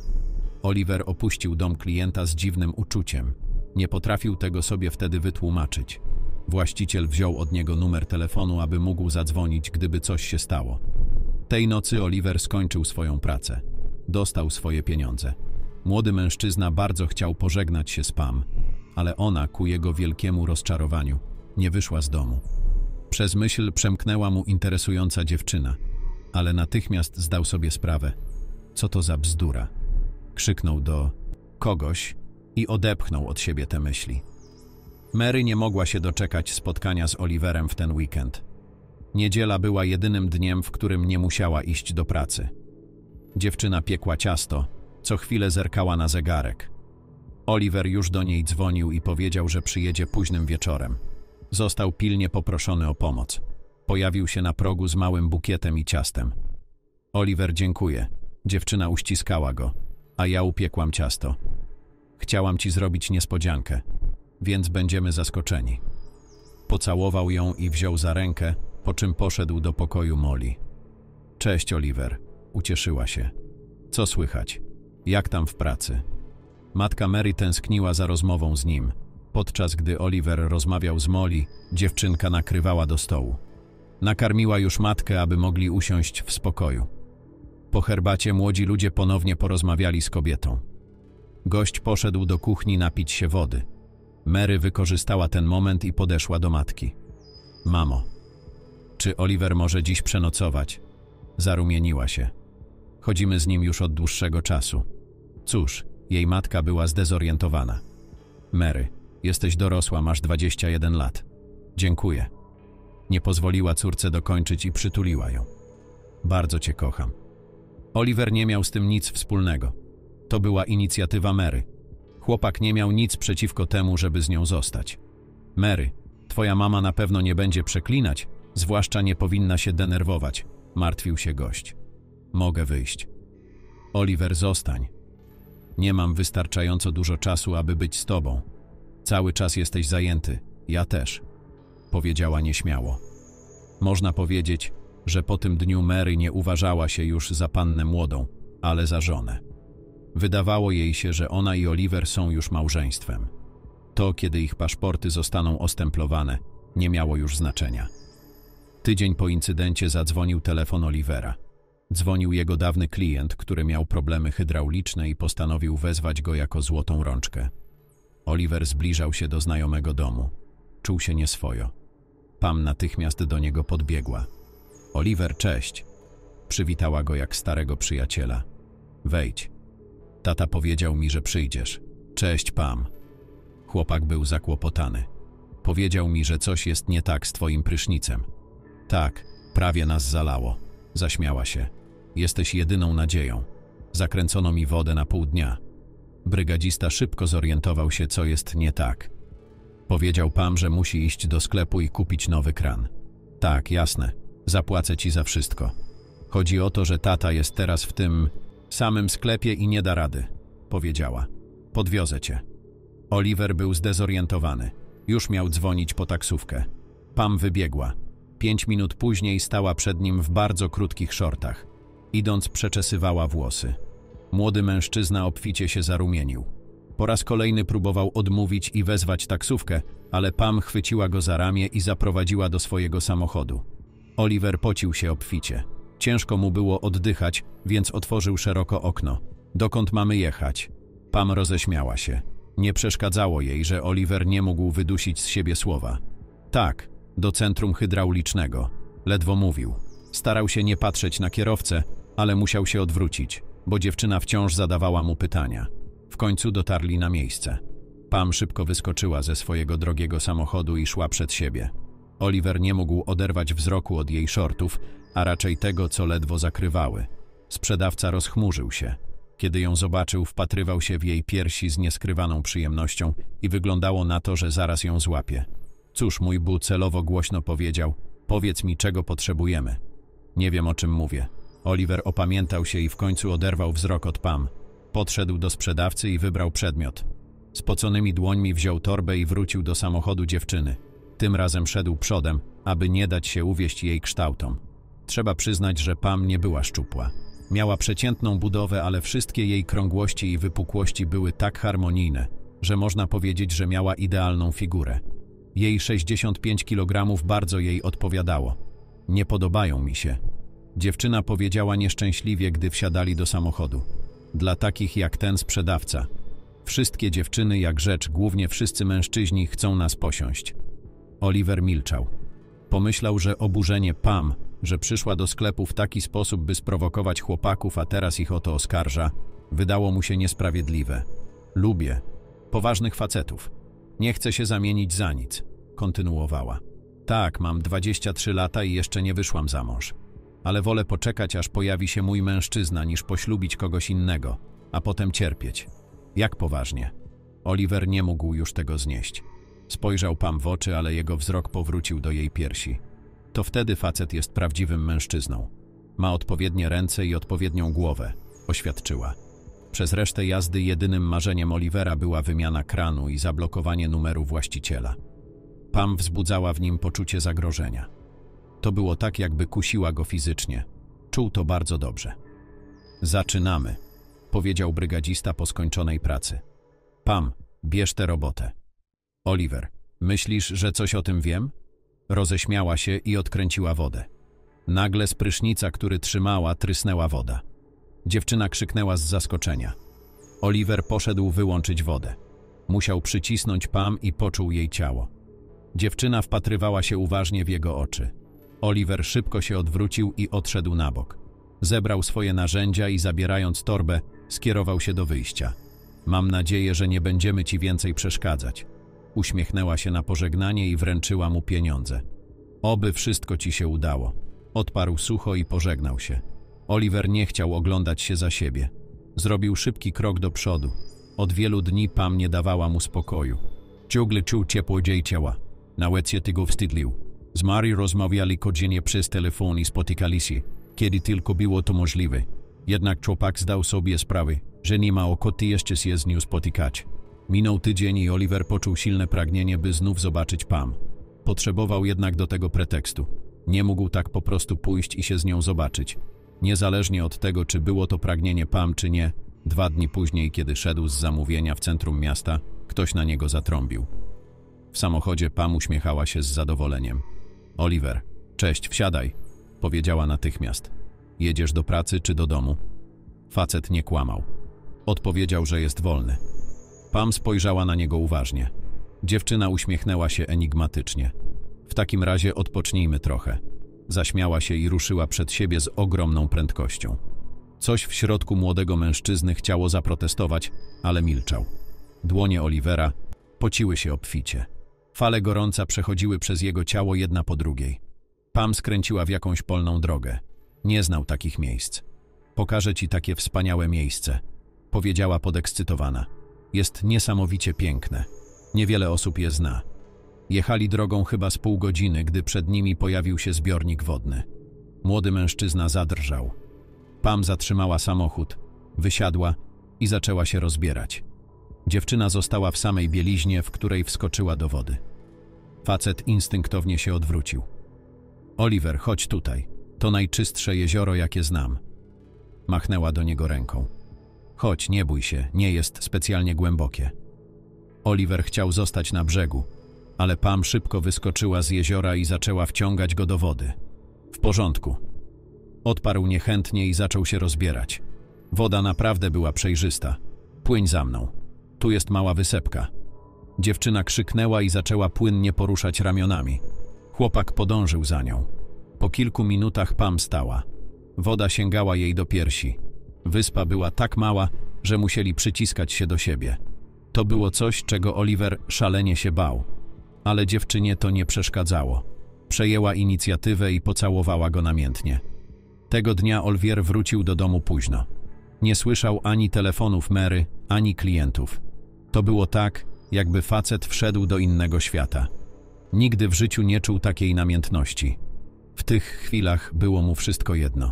Oliver opuścił dom klienta z dziwnym uczuciem. Nie potrafił tego sobie wtedy wytłumaczyć. Właściciel wziął od niego numer telefonu, aby mógł zadzwonić, gdyby coś się stało. Tej nocy Oliver skończył swoją pracę. Dostał swoje pieniądze. Młody mężczyzna bardzo chciał pożegnać się z Pam, ale ona ku jego wielkiemu rozczarowaniu nie wyszła z domu. Przez myśl przemknęła mu interesująca dziewczyna, ale natychmiast zdał sobie sprawę. Co to za bzdura? Krzyknął do kogoś i odepchnął od siebie te myśli. Mary nie mogła się doczekać spotkania z Oliverem w ten weekend. Niedziela była jedynym dniem, w którym nie musiała iść do pracy. Dziewczyna piekła ciasto, co chwilę zerkała na zegarek. Oliver już do niej dzwonił i powiedział, że przyjedzie późnym wieczorem. Został pilnie poproszony o pomoc. Pojawił się na progu z małym bukietem i ciastem. Oliver dziękuję. Dziewczyna uściskała go, a ja upiekłam ciasto. Chciałam ci zrobić niespodziankę, więc będziemy zaskoczeni. Pocałował ją i wziął za rękę, po czym poszedł do pokoju Molly. Cześć, Oliver. Ucieszyła się. Co słychać? Jak tam w pracy? Matka Mary tęskniła za rozmową z nim, podczas gdy Oliver rozmawiał z Molly, dziewczynka nakrywała do stołu. Nakarmiła już matkę, aby mogli usiąść w spokoju. Po herbacie młodzi ludzie ponownie porozmawiali z kobietą. Gość poszedł do kuchni napić się wody. Mary wykorzystała ten moment i podeszła do matki. Mamo, czy Oliver może dziś przenocować? Zarumieniła się. Chodzimy z nim już od dłuższego czasu. Cóż, jej matka była zdezorientowana. Mary, jesteś dorosła, masz 21 lat. Dziękuję. Nie pozwoliła córce dokończyć i przytuliła ją. Bardzo cię kocham. Oliver nie miał z tym nic wspólnego. To była inicjatywa Mary. Chłopak nie miał nic przeciwko temu, żeby z nią zostać. Mary, twoja mama na pewno nie będzie przeklinać, zwłaszcza nie powinna się denerwować, martwił się gość. Mogę wyjść. Oliver, zostań. Nie mam wystarczająco dużo czasu, aby być z tobą. Cały czas jesteś zajęty, ja też, powiedziała nieśmiało. Można powiedzieć, że po tym dniu Mary nie uważała się już za pannę młodą, ale za żonę. Wydawało jej się, że ona i Oliver są już małżeństwem. To, kiedy ich paszporty zostaną ostemplowane, nie miało już znaczenia. Tydzień po incydencie zadzwonił telefon Olivera. Dzwonił jego dawny klient, który miał problemy hydrauliczne i postanowił wezwać go jako złotą rączkę. Oliver zbliżał się do znajomego domu. Czuł się nieswojo. Pam natychmiast do niego podbiegła. Oliver, cześć! Przywitała go jak starego przyjaciela. Wejdź. Tata powiedział mi, że przyjdziesz. Cześć, Pam. Chłopak był zakłopotany. Powiedział mi, że coś jest nie tak z twoim prysznicem. Tak, prawie nas zalało. Zaśmiała się. Jesteś jedyną nadzieją. Zakręcono mi wodę na pół dnia. Brygadzista szybko zorientował się, co jest nie tak. Powiedział Pam, że musi iść do sklepu i kupić nowy kran. Tak, jasne. Zapłacę ci za wszystko. Chodzi o to, że tata jest teraz w tym samym sklepie i nie da rady, powiedziała. Podwiozę cię. Oliver był zdezorientowany. Już miał dzwonić po taksówkę. Pam wybiegła. Pięć minut później stała przed nim w bardzo krótkich szortach. Idąc przeczesywała włosy. Młody mężczyzna obficie się zarumienił. Po raz kolejny próbował odmówić i wezwać taksówkę, ale Pam chwyciła go za ramię i zaprowadziła do swojego samochodu. Oliver pocił się obficie. Ciężko mu było oddychać, więc otworzył szeroko okno. Dokąd mamy jechać? Pam roześmiała się. Nie przeszkadzało jej, że Oliver nie mógł wydusić z siebie słowa. Tak, do centrum hydraulicznego. Ledwo mówił. Starał się nie patrzeć na kierowcę, ale musiał się odwrócić, bo dziewczyna wciąż zadawała mu pytania. W końcu dotarli na miejsce. Pam szybko wyskoczyła ze swojego drogiego samochodu i szła przed siebie. Oliver nie mógł oderwać wzroku od jej shortów, a raczej tego, co ledwo zakrywały. Sprzedawca rozchmurzył się. Kiedy ją zobaczył, wpatrywał się w jej piersi z nieskrywaną przyjemnością i wyglądało na to, że zaraz ją złapie. Cóż, mój Bu celowo głośno powiedział, powiedz mi, czego potrzebujemy. Nie wiem, o czym mówię. Oliver opamiętał się i w końcu oderwał wzrok od Pam. Podszedł do sprzedawcy i wybrał przedmiot. Spoconymi dłońmi wziął torbę i wrócił do samochodu dziewczyny. Tym razem szedł przodem, aby nie dać się uwieść jej kształtom. Trzeba przyznać, że Pam nie była szczupła. Miała przeciętną budowę, ale wszystkie jej krągłości i wypukłości były tak harmonijne, że można powiedzieć, że miała idealną figurę. Jej 65 kg bardzo jej odpowiadało. Nie podobają mi się. Dziewczyna powiedziała nieszczęśliwie, gdy wsiadali do samochodu. Dla takich jak ten sprzedawca. Wszystkie dziewczyny jak rzecz, głównie wszyscy mężczyźni chcą nas posiąść. Oliver milczał. Pomyślał, że oburzenie Pam, że przyszła do sklepu w taki sposób, by sprowokować chłopaków, a teraz ich o to oskarża, wydało mu się niesprawiedliwe. Lubię poważnych facetów. Nie chcę się zamienić za nic, kontynuowała. Tak, mam 23 lata i jeszcze nie wyszłam za mąż. Ale wolę poczekać, aż pojawi się mój mężczyzna, niż poślubić kogoś innego, a potem cierpieć. Jak poważnie? Oliver nie mógł już tego znieść. Spojrzał Pam w oczy, ale jego wzrok powrócił do jej piersi. To wtedy facet jest prawdziwym mężczyzną. Ma odpowiednie ręce i odpowiednią głowę, oświadczyła. Przez resztę jazdy jedynym marzeniem Olivera była wymiana kranu i zablokowanie numeru właściciela. Pam wzbudzała w nim poczucie zagrożenia. To było tak, jakby kusiła go fizycznie. Czuł to bardzo dobrze. Zaczynamy, powiedział brygadzista po skończonej pracy. Pam, bierz tę robotę. Oliver, myślisz, że coś o tym wiem? Roześmiała się i odkręciła wodę. Nagle z prysznica, który trzymała, trysnęła woda. Dziewczyna krzyknęła z zaskoczenia. Oliver poszedł wyłączyć wodę. Musiał przycisnąć Pam i poczuł jej ciało. Dziewczyna wpatrywała się uważnie w jego oczy. Oliver szybko się odwrócił i odszedł na bok. Zebrał swoje narzędzia i zabierając torbę, skierował się do wyjścia. Mam nadzieję, że nie będziemy ci więcej przeszkadzać. Uśmiechnęła się na pożegnanie i wręczyła mu pieniądze. Oby wszystko ci się udało. Odparł sucho i pożegnał się. Oliver nie chciał oglądać się za siebie. Zrobił szybki krok do przodu. Od wielu dni Pam nie dawała mu spokoju. Ciągle czuł ciepło jej ciała. Nawet się tego wstydlił. Z Mary rozmawiali codziennie przez telefon i spotykali się, kiedy tylko było to możliwe. Jednak chłopak zdał sobie sprawę, że nie ma okoty jeszcze się z nią spotykać. Minął tydzień i Oliver poczuł silne pragnienie, by znów zobaczyć Pam. Potrzebował jednak do tego pretekstu. Nie mógł tak po prostu pójść i się z nią zobaczyć niezależnie od tego, czy było to pragnienie Pam czy nie, dwa dni później, kiedy szedł z zamówienia w centrum miasta, ktoś na niego zatrąbił. W samochodzie Pam uśmiechała się z zadowoleniem. Oliver, cześć, wsiadaj, powiedziała natychmiast. Jedziesz do pracy czy do domu? Facet nie kłamał. Odpowiedział, że jest wolny. Pam spojrzała na niego uważnie. Dziewczyna uśmiechnęła się enigmatycznie. W takim razie odpocznijmy trochę. Zaśmiała się i ruszyła przed siebie z ogromną prędkością. Coś w środku młodego mężczyzny chciało zaprotestować, ale milczał. Dłonie Olivera pociły się obficie. Fale gorąca przechodziły przez jego ciało jedna po drugiej. Pam skręciła w jakąś polną drogę. Nie znał takich miejsc. Pokażę ci takie wspaniałe miejsce, powiedziała podekscytowana. Jest niesamowicie piękne. Niewiele osób je zna. Jechali drogą chyba z pół godziny, gdy przed nimi pojawił się zbiornik wodny. Młody mężczyzna zadrżał. Pam zatrzymała samochód, wysiadła i zaczęła się rozbierać. Dziewczyna została w samej bieliźnie, w której wskoczyła do wody. Facet instynktownie się odwrócił. Oliver, chodź tutaj. To najczystsze jezioro, jakie znam. Machnęła do niego ręką. Chodź, nie bój się, nie jest specjalnie głębokie. Oliver chciał zostać na brzegu, ale Pam szybko wyskoczyła z jeziora i zaczęła wciągać go do wody. W porządku. Odparł niechętnie i zaczął się rozbierać. Woda naprawdę była przejrzysta. Płyń za mną. Tu jest mała wysepka. Dziewczyna krzyknęła i zaczęła płynnie poruszać ramionami. Chłopak podążył za nią. Po kilku minutach Pam stała. Woda sięgała jej do piersi. Wyspa była tak mała, że musieli przyciskać się do siebie. To było coś, czego Oliver szalenie się bał ale dziewczynie to nie przeszkadzało. Przejęła inicjatywę i pocałowała go namiętnie. Tego dnia Olwier wrócił do domu późno. Nie słyszał ani telefonów Mary, ani klientów. To było tak, jakby facet wszedł do innego świata. Nigdy w życiu nie czuł takiej namiętności. W tych chwilach było mu wszystko jedno.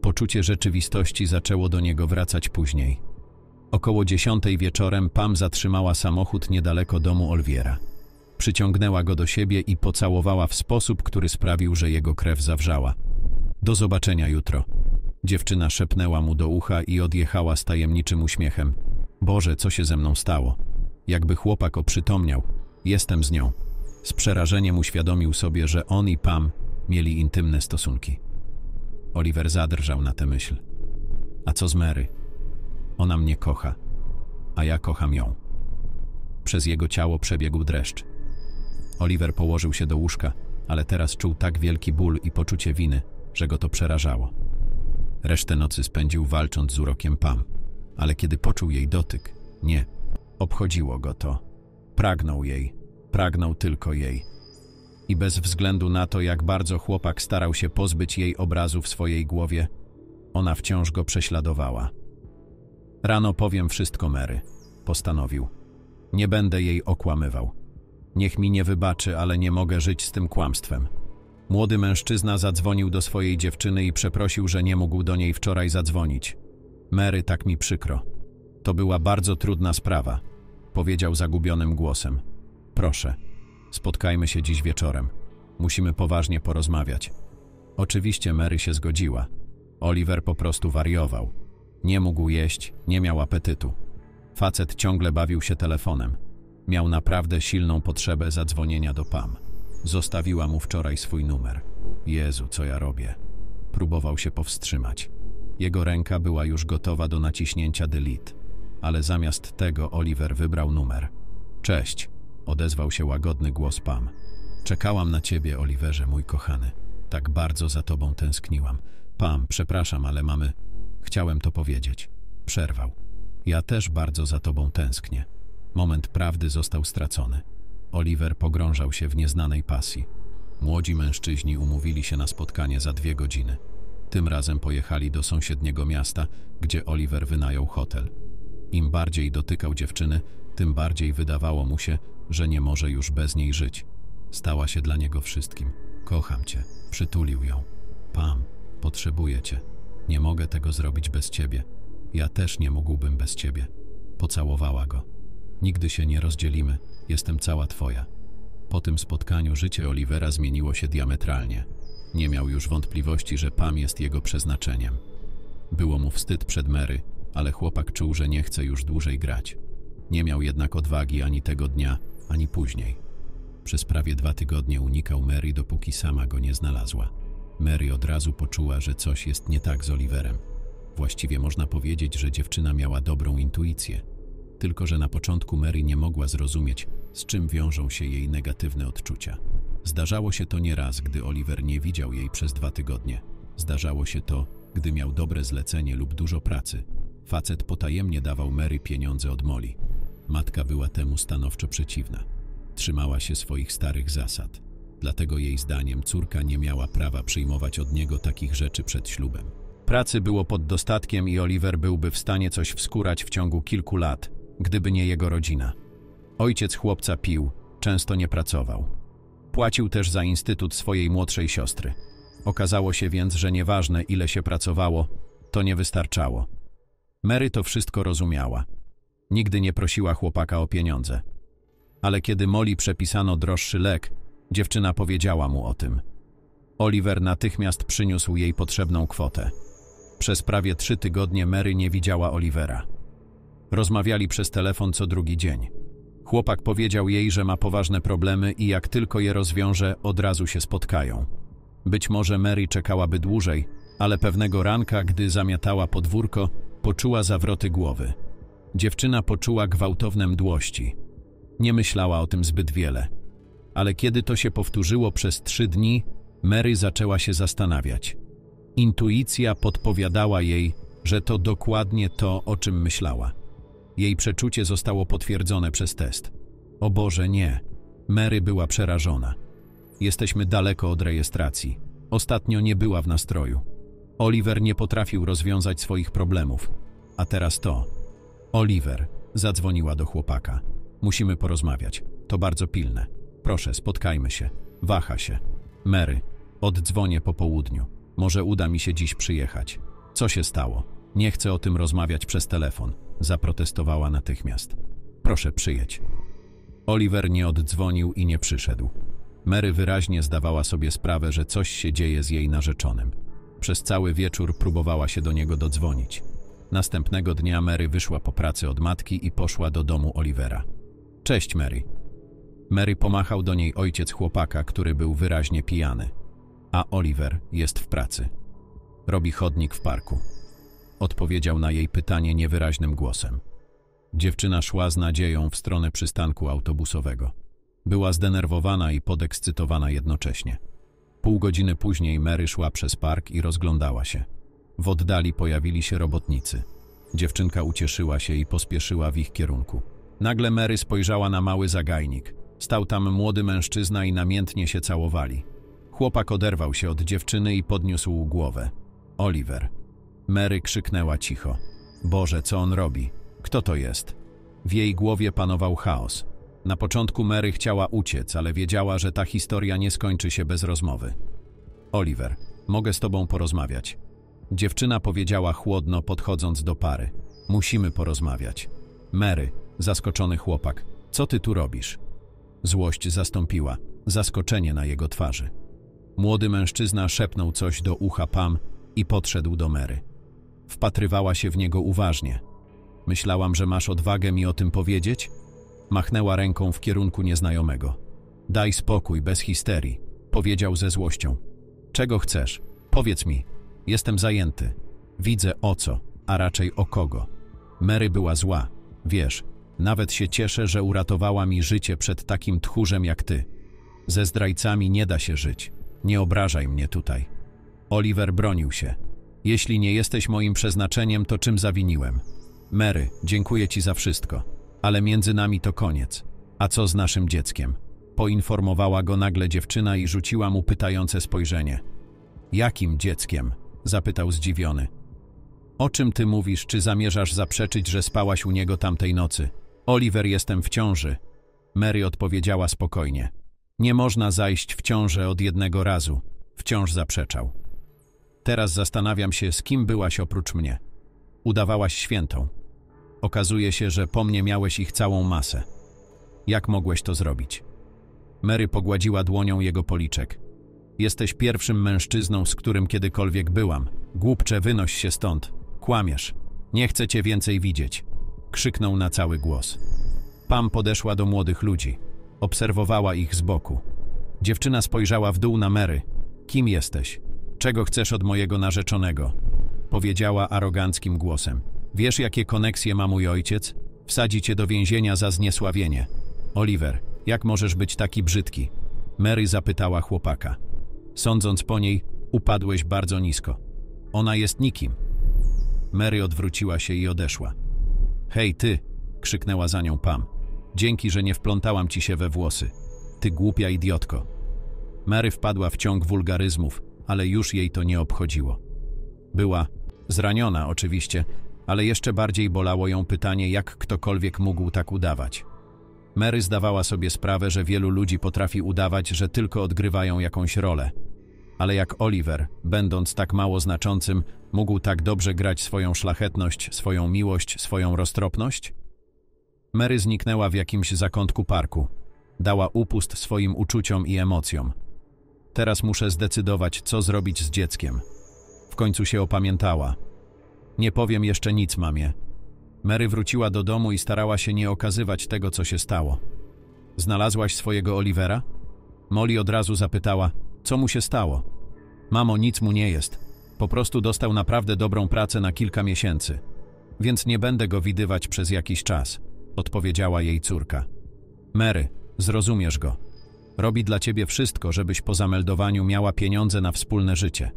Poczucie rzeczywistości zaczęło do niego wracać później. Około dziesiątej wieczorem Pam zatrzymała samochód niedaleko domu Olwiera. Przyciągnęła go do siebie i pocałowała w sposób, który sprawił, że jego krew zawrzała. Do zobaczenia jutro. Dziewczyna szepnęła mu do ucha i odjechała z tajemniczym uśmiechem. Boże, co się ze mną stało? Jakby chłopak oprzytomniał. Jestem z nią. Z przerażeniem uświadomił sobie, że on i Pam mieli intymne stosunki. Oliver zadrżał na tę myśl. A co z Mary? Ona mnie kocha, a ja kocham ją. Przez jego ciało przebiegł dreszcz. Oliver położył się do łóżka, ale teraz czuł tak wielki ból i poczucie winy, że go to przerażało. Resztę nocy spędził walcząc z urokiem Pam, ale kiedy poczuł jej dotyk, nie, obchodziło go to. Pragnął jej, pragnął tylko jej. I bez względu na to, jak bardzo chłopak starał się pozbyć jej obrazu w swojej głowie, ona wciąż go prześladowała. Rano powiem wszystko Mary, postanowił. Nie będę jej okłamywał. Niech mi nie wybaczy, ale nie mogę żyć z tym kłamstwem. Młody mężczyzna zadzwonił do swojej dziewczyny i przeprosił, że nie mógł do niej wczoraj zadzwonić. Mary, tak mi przykro. To była bardzo trudna sprawa, powiedział zagubionym głosem. Proszę, spotkajmy się dziś wieczorem. Musimy poważnie porozmawiać. Oczywiście Mary się zgodziła. Oliver po prostu wariował. Nie mógł jeść, nie miał apetytu. Facet ciągle bawił się telefonem. Miał naprawdę silną potrzebę zadzwonienia do Pam. Zostawiła mu wczoraj swój numer. Jezu, co ja robię? Próbował się powstrzymać. Jego ręka była już gotowa do naciśnięcia delete, ale zamiast tego Oliver wybrał numer. Cześć, odezwał się łagodny głos Pam. Czekałam na ciebie, Oliverze, mój kochany. Tak bardzo za tobą tęskniłam. Pam, przepraszam, ale mamy... Chciałem to powiedzieć. Przerwał. Ja też bardzo za tobą tęsknię. Moment prawdy został stracony. Oliver pogrążał się w nieznanej pasji. Młodzi mężczyźni umówili się na spotkanie za dwie godziny. Tym razem pojechali do sąsiedniego miasta, gdzie Oliver wynajął hotel. Im bardziej dotykał dziewczyny, tym bardziej wydawało mu się, że nie może już bez niej żyć. Stała się dla niego wszystkim. Kocham cię. Przytulił ją. Pam, potrzebuję cię. Nie mogę tego zrobić bez ciebie. Ja też nie mógłbym bez ciebie. Pocałowała go. Nigdy się nie rozdzielimy, jestem cała twoja. Po tym spotkaniu życie Olivera zmieniło się diametralnie. Nie miał już wątpliwości, że Pam jest jego przeznaczeniem. Było mu wstyd przed Mary, ale chłopak czuł, że nie chce już dłużej grać. Nie miał jednak odwagi ani tego dnia, ani później. Przez prawie dwa tygodnie unikał Mary, dopóki sama go nie znalazła. Mary od razu poczuła, że coś jest nie tak z Oliverem. Właściwie można powiedzieć, że dziewczyna miała dobrą intuicję – tylko, że na początku Mary nie mogła zrozumieć, z czym wiążą się jej negatywne odczucia. Zdarzało się to nieraz, gdy Oliver nie widział jej przez dwa tygodnie. Zdarzało się to, gdy miał dobre zlecenie lub dużo pracy. Facet potajemnie dawał Mary pieniądze od Moli. Matka była temu stanowczo przeciwna. Trzymała się swoich starych zasad. Dlatego jej zdaniem córka nie miała prawa przyjmować od niego takich rzeczy przed ślubem. Pracy było pod dostatkiem i Oliver byłby w stanie coś wskurać w ciągu kilku lat, gdyby nie jego rodzina. Ojciec chłopca pił, często nie pracował. Płacił też za instytut swojej młodszej siostry. Okazało się więc, że nieważne ile się pracowało, to nie wystarczało. Mary to wszystko rozumiała. Nigdy nie prosiła chłopaka o pieniądze. Ale kiedy Molly przepisano droższy lek, dziewczyna powiedziała mu o tym. Oliver natychmiast przyniósł jej potrzebną kwotę. Przez prawie trzy tygodnie Mary nie widziała Olivera. Rozmawiali przez telefon co drugi dzień. Chłopak powiedział jej, że ma poważne problemy i jak tylko je rozwiąże, od razu się spotkają. Być może Mary czekałaby dłużej, ale pewnego ranka, gdy zamiatała podwórko, poczuła zawroty głowy. Dziewczyna poczuła gwałtowne mdłości. Nie myślała o tym zbyt wiele. Ale kiedy to się powtórzyło przez trzy dni, Mary zaczęła się zastanawiać. Intuicja podpowiadała jej, że to dokładnie to, o czym myślała. Jej przeczucie zostało potwierdzone przez test. O Boże, nie. Mary była przerażona. Jesteśmy daleko od rejestracji. Ostatnio nie była w nastroju. Oliver nie potrafił rozwiązać swoich problemów. A teraz to. Oliver, zadzwoniła do chłopaka. Musimy porozmawiać. To bardzo pilne. Proszę, spotkajmy się. Waha się. Mary, oddzwonię po południu. Może uda mi się dziś przyjechać. Co się stało? Nie chcę o tym rozmawiać przez telefon. Zaprotestowała natychmiast. Proszę przyjedź. Oliver nie oddzwonił i nie przyszedł. Mary wyraźnie zdawała sobie sprawę, że coś się dzieje z jej narzeczonym. Przez cały wieczór próbowała się do niego dodzwonić. Następnego dnia Mary wyszła po pracy od matki i poszła do domu Olivera. Cześć, Mary. Mary pomachał do niej ojciec chłopaka, który był wyraźnie pijany. A Oliver jest w pracy. Robi chodnik w parku odpowiedział na jej pytanie niewyraźnym głosem. Dziewczyna szła z nadzieją w stronę przystanku autobusowego. Była zdenerwowana i podekscytowana jednocześnie. Pół godziny później Mary szła przez park i rozglądała się. W oddali pojawili się robotnicy. Dziewczynka ucieszyła się i pospieszyła w ich kierunku. Nagle Mary spojrzała na mały zagajnik. Stał tam młody mężczyzna i namiętnie się całowali. Chłopak oderwał się od dziewczyny i podniósł głowę. Oliver. Mary krzyknęła cicho. Boże, co on robi? Kto to jest? W jej głowie panował chaos. Na początku Mary chciała uciec, ale wiedziała, że ta historia nie skończy się bez rozmowy. Oliver, mogę z tobą porozmawiać. Dziewczyna powiedziała chłodno, podchodząc do pary. Musimy porozmawiać. Mary, zaskoczony chłopak, co ty tu robisz? Złość zastąpiła zaskoczenie na jego twarzy. Młody mężczyzna szepnął coś do ucha Pam i podszedł do Mary. Wpatrywała się w niego uważnie. Myślałam, że masz odwagę mi o tym powiedzieć? Machnęła ręką w kierunku nieznajomego. Daj spokój, bez histerii, powiedział ze złością. Czego chcesz? Powiedz mi. Jestem zajęty. Widzę o co, a raczej o kogo. Mary była zła. Wiesz, nawet się cieszę, że uratowała mi życie przed takim tchórzem jak ty. Ze zdrajcami nie da się żyć. Nie obrażaj mnie tutaj. Oliver bronił się, jeśli nie jesteś moim przeznaczeniem, to czym zawiniłem? Mary, dziękuję ci za wszystko, ale między nami to koniec. A co z naszym dzieckiem? Poinformowała go nagle dziewczyna i rzuciła mu pytające spojrzenie. Jakim dzieckiem? zapytał zdziwiony. O czym ty mówisz, czy zamierzasz zaprzeczyć, że spałaś u niego tamtej nocy? Oliver, jestem w ciąży. Mary odpowiedziała spokojnie. Nie można zajść w ciążę od jednego razu. Wciąż zaprzeczał. Teraz zastanawiam się, z kim byłaś oprócz mnie. Udawałaś świętą. Okazuje się, że po mnie miałeś ich całą masę. Jak mogłeś to zrobić? Mary pogładziła dłonią jego policzek. Jesteś pierwszym mężczyzną, z którym kiedykolwiek byłam. Głupcze, wynoś się stąd. Kłamiesz. Nie chcę cię więcej widzieć. Krzyknął na cały głos. Pam podeszła do młodych ludzi. Obserwowała ich z boku. Dziewczyna spojrzała w dół na Mary. Kim jesteś? Czego chcesz od mojego narzeczonego? Powiedziała aroganckim głosem. Wiesz, jakie koneksje ma mój ojciec? Wsadzi cię do więzienia za zniesławienie. Oliver, jak możesz być taki brzydki? Mary zapytała chłopaka. Sądząc po niej, upadłeś bardzo nisko. Ona jest nikim. Mary odwróciła się i odeszła. Hej, ty! krzyknęła za nią Pam. Dzięki, że nie wplątałam ci się we włosy. Ty głupia idiotko. Mary wpadła w ciąg wulgaryzmów, ale już jej to nie obchodziło. Była zraniona oczywiście, ale jeszcze bardziej bolało ją pytanie, jak ktokolwiek mógł tak udawać. Mary zdawała sobie sprawę, że wielu ludzi potrafi udawać, że tylko odgrywają jakąś rolę. Ale jak Oliver, będąc tak mało znaczącym, mógł tak dobrze grać swoją szlachetność, swoją miłość, swoją roztropność? Mary zniknęła w jakimś zakątku parku. Dała upust swoim uczuciom i emocjom. Teraz muszę zdecydować, co zrobić z dzieckiem. W końcu się opamiętała. Nie powiem jeszcze nic, mamie. Mary wróciła do domu i starała się nie okazywać tego, co się stało. Znalazłaś swojego Olivera? Molly od razu zapytała, co mu się stało. Mamo, nic mu nie jest. Po prostu dostał naprawdę dobrą pracę na kilka miesięcy. Więc nie będę go widywać przez jakiś czas, odpowiedziała jej córka. Mary, zrozumiesz go. Robi dla ciebie wszystko, żebyś po zameldowaniu miała pieniądze na wspólne życie.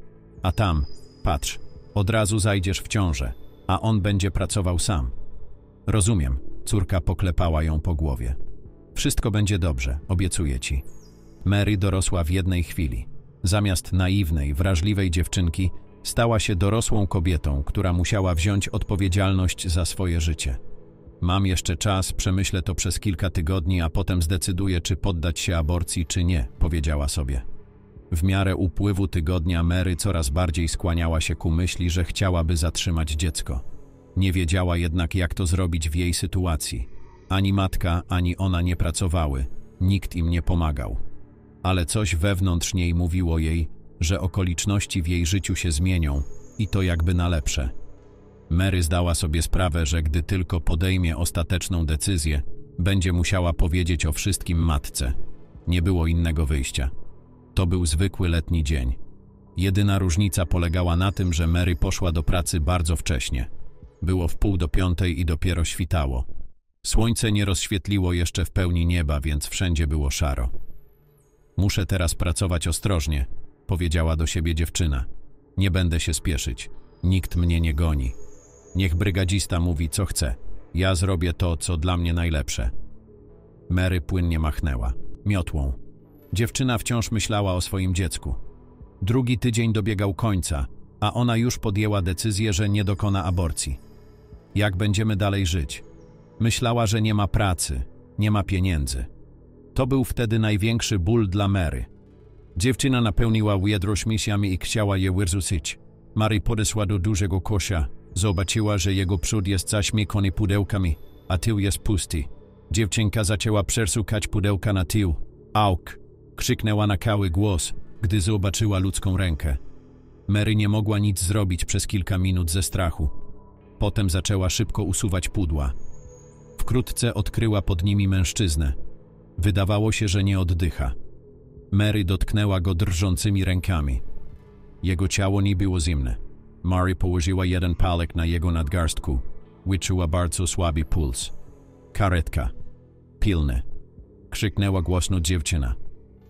A tam, patrz, od razu zajdziesz w ciążę, a on będzie pracował sam. Rozumiem, córka poklepała ją po głowie. Wszystko będzie dobrze, obiecuję ci. Mary dorosła w jednej chwili. Zamiast naiwnej, wrażliwej dziewczynki, stała się dorosłą kobietą, która musiała wziąć odpowiedzialność za swoje życie. Mam jeszcze czas, przemyślę to przez kilka tygodni, a potem zdecyduję, czy poddać się aborcji, czy nie, powiedziała sobie. W miarę upływu tygodnia Mary coraz bardziej skłaniała się ku myśli, że chciałaby zatrzymać dziecko. Nie wiedziała jednak, jak to zrobić w jej sytuacji. Ani matka, ani ona nie pracowały, nikt im nie pomagał. Ale coś wewnątrz niej mówiło jej, że okoliczności w jej życiu się zmienią i to jakby na lepsze. Mary zdała sobie sprawę, że gdy tylko podejmie ostateczną decyzję, będzie musiała powiedzieć o wszystkim matce. Nie było innego wyjścia. To był zwykły letni dzień. Jedyna różnica polegała na tym, że Mary poszła do pracy bardzo wcześnie. Było w pół do piątej i dopiero świtało. Słońce nie rozświetliło jeszcze w pełni nieba, więc wszędzie było szaro. Muszę teraz pracować ostrożnie, powiedziała do siebie dziewczyna. Nie będę się spieszyć. Nikt mnie nie goni. Niech brygadzista mówi, co chce. Ja zrobię to, co dla mnie najlepsze. Mary płynnie machnęła, miotłą. Dziewczyna wciąż myślała o swoim dziecku. Drugi tydzień dobiegał końca, a ona już podjęła decyzję, że nie dokona aborcji. Jak będziemy dalej żyć? Myślała, że nie ma pracy, nie ma pieniędzy. To był wtedy największy ból dla Mary. Dziewczyna napełniła wiedrość misjami i chciała je wyrzucić. Mary podesła do dużego kosza, Zobaczyła, że jego przód jest zaśmiekony pudełkami, a tył jest pusty. Dziewczynka zaczęła przesukać pudełka na tył. Auk! Krzyknęła na kały głos, gdy zobaczyła ludzką rękę. Mary nie mogła nic zrobić przez kilka minut ze strachu. Potem zaczęła szybko usuwać pudła. Wkrótce odkryła pod nimi mężczyznę. Wydawało się, że nie oddycha. Mary dotknęła go drżącymi rękami. Jego ciało nie było zimne. Mary położyła jeden palek na jego nadgarstku. Wyczuła bardzo słaby puls. Karetka. Pilne. Krzyknęła głośno dziewczyna.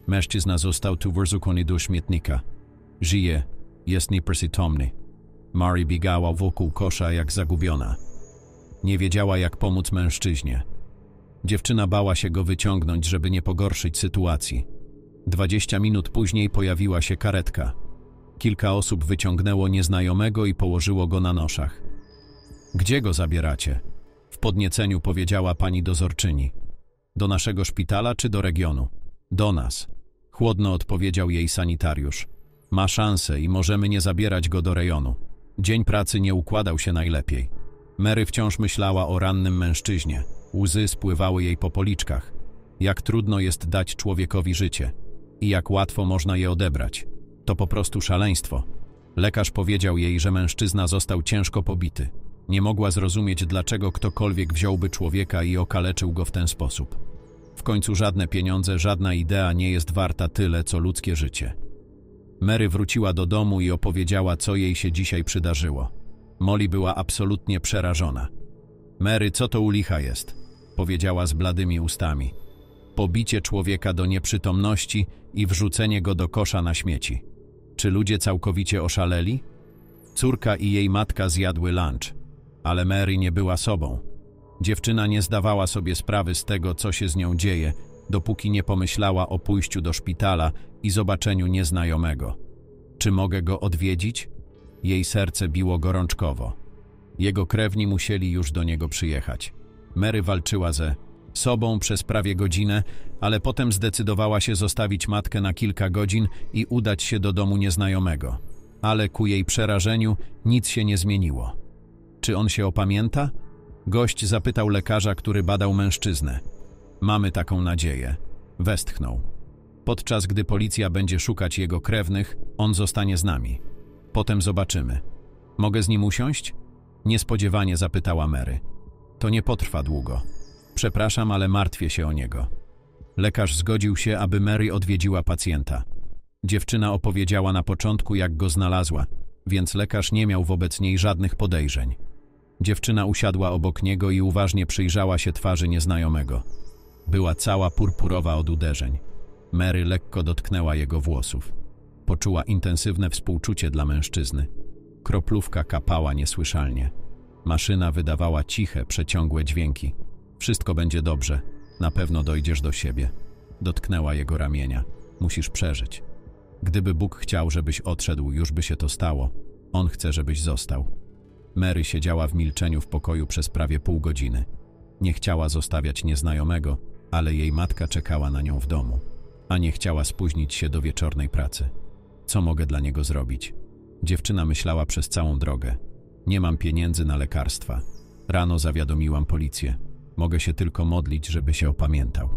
Mężczyzna został tu wyrzucony do śmietnika. Żyje. Jest nieprzytomny. Mary biegała wokół kosza jak zagubiona. Nie wiedziała jak pomóc mężczyźnie. Dziewczyna bała się go wyciągnąć, żeby nie pogorszyć sytuacji. Dwadzieścia minut później pojawiła się karetka. Kilka osób wyciągnęło nieznajomego i położyło go na noszach. Gdzie go zabieracie? W podnieceniu powiedziała pani dozorczyni. Do naszego szpitala czy do regionu? Do nas. Chłodno odpowiedział jej sanitariusz. Ma szansę i możemy nie zabierać go do rejonu. Dzień pracy nie układał się najlepiej. Mary wciąż myślała o rannym mężczyźnie. Łzy spływały jej po policzkach. Jak trudno jest dać człowiekowi życie i jak łatwo można je odebrać. To po prostu szaleństwo. Lekarz powiedział jej, że mężczyzna został ciężko pobity. Nie mogła zrozumieć, dlaczego ktokolwiek wziąłby człowieka i okaleczył go w ten sposób. W końcu żadne pieniądze, żadna idea nie jest warta tyle, co ludzkie życie. Mary wróciła do domu i opowiedziała, co jej się dzisiaj przydarzyło. Molly była absolutnie przerażona. Mary, co to u licha jest? powiedziała z bladymi ustami. Pobicie człowieka do nieprzytomności i wrzucenie go do kosza na śmieci. Czy ludzie całkowicie oszaleli? Córka i jej matka zjadły lunch, ale Mary nie była sobą. Dziewczyna nie zdawała sobie sprawy z tego, co się z nią dzieje, dopóki nie pomyślała o pójściu do szpitala i zobaczeniu nieznajomego. Czy mogę go odwiedzić? Jej serce biło gorączkowo. Jego krewni musieli już do niego przyjechać. Mary walczyła ze sobą przez prawie godzinę, ale potem zdecydowała się zostawić matkę na kilka godzin i udać się do domu nieznajomego. Ale ku jej przerażeniu nic się nie zmieniło. Czy on się opamięta? Gość zapytał lekarza, który badał mężczyznę. Mamy taką nadzieję. Westchnął. Podczas gdy policja będzie szukać jego krewnych, on zostanie z nami. Potem zobaczymy. Mogę z nim usiąść? Niespodziewanie zapytała Mary. To nie potrwa długo. Przepraszam, ale martwię się o niego. Lekarz zgodził się, aby Mary odwiedziła pacjenta. Dziewczyna opowiedziała na początku, jak go znalazła, więc lekarz nie miał wobec niej żadnych podejrzeń. Dziewczyna usiadła obok niego i uważnie przyjrzała się twarzy nieznajomego. Była cała purpurowa od uderzeń. Mary lekko dotknęła jego włosów. Poczuła intensywne współczucie dla mężczyzny. Kroplówka kapała niesłyszalnie. Maszyna wydawała ciche, przeciągłe dźwięki. Wszystko będzie dobrze, na pewno dojdziesz do siebie. Dotknęła jego ramienia. Musisz przeżyć. Gdyby Bóg chciał, żebyś odszedł, już by się to stało. On chce, żebyś został. Mary siedziała w milczeniu w pokoju przez prawie pół godziny. Nie chciała zostawiać nieznajomego, ale jej matka czekała na nią w domu, a nie chciała spóźnić się do wieczornej pracy. Co mogę dla niego zrobić? Dziewczyna myślała przez całą drogę. Nie mam pieniędzy na lekarstwa. Rano zawiadomiłam policję. Mogę się tylko modlić, żeby się opamiętał.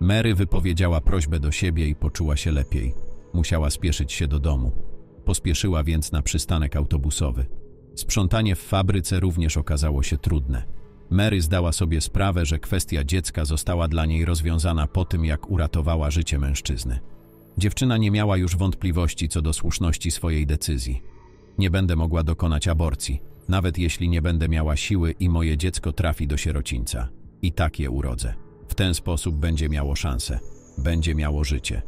Mary wypowiedziała prośbę do siebie i poczuła się lepiej. Musiała spieszyć się do domu. Pospieszyła więc na przystanek autobusowy. Sprzątanie w fabryce również okazało się trudne. Mary zdała sobie sprawę, że kwestia dziecka została dla niej rozwiązana po tym, jak uratowała życie mężczyzny. Dziewczyna nie miała już wątpliwości co do słuszności swojej decyzji. Nie będę mogła dokonać aborcji, nawet jeśli nie będę miała siły i moje dziecko trafi do sierocińca i tak je urodzę. W ten sposób będzie miało szansę, będzie miało życie.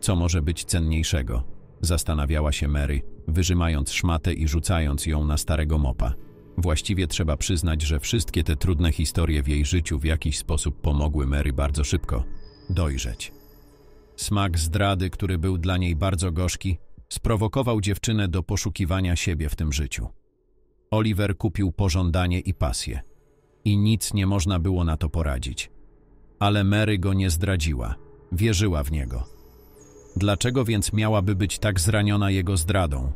Co może być cenniejszego? Zastanawiała się Mary, wyrzymając szmatę i rzucając ją na starego mopa. Właściwie trzeba przyznać, że wszystkie te trudne historie w jej życiu w jakiś sposób pomogły Mary bardzo szybko dojrzeć. Smak zdrady, który był dla niej bardzo gorzki, sprowokował dziewczynę do poszukiwania siebie w tym życiu. Oliver kupił pożądanie i pasję – i nic nie można było na to poradzić. Ale Mary go nie zdradziła, wierzyła w niego. Dlaczego więc miałaby być tak zraniona jego zdradą?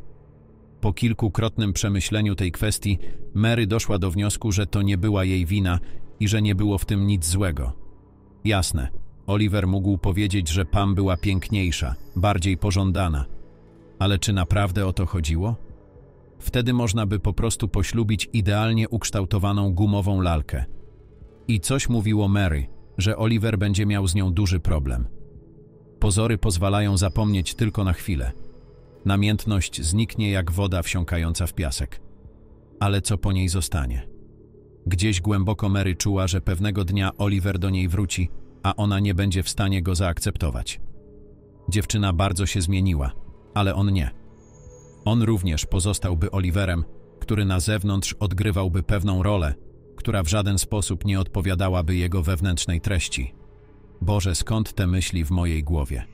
Po kilkukrotnym przemyśleniu tej kwestii, Mary doszła do wniosku, że to nie była jej wina i że nie było w tym nic złego. Jasne, Oliver mógł powiedzieć, że Pam była piękniejsza, bardziej pożądana. Ale czy naprawdę o to chodziło? Wtedy można by po prostu poślubić idealnie ukształtowaną gumową lalkę. I coś mówiło Mary, że Oliver będzie miał z nią duży problem. Pozory pozwalają zapomnieć tylko na chwilę. Namiętność zniknie jak woda wsiąkająca w piasek. Ale co po niej zostanie? Gdzieś głęboko Mary czuła, że pewnego dnia Oliver do niej wróci, a ona nie będzie w stanie go zaakceptować. Dziewczyna bardzo się zmieniła, ale on nie. On również pozostałby Oliverem, który na zewnątrz odgrywałby pewną rolę, która w żaden sposób nie odpowiadałaby jego wewnętrznej treści. Boże, skąd te myśli w mojej głowie?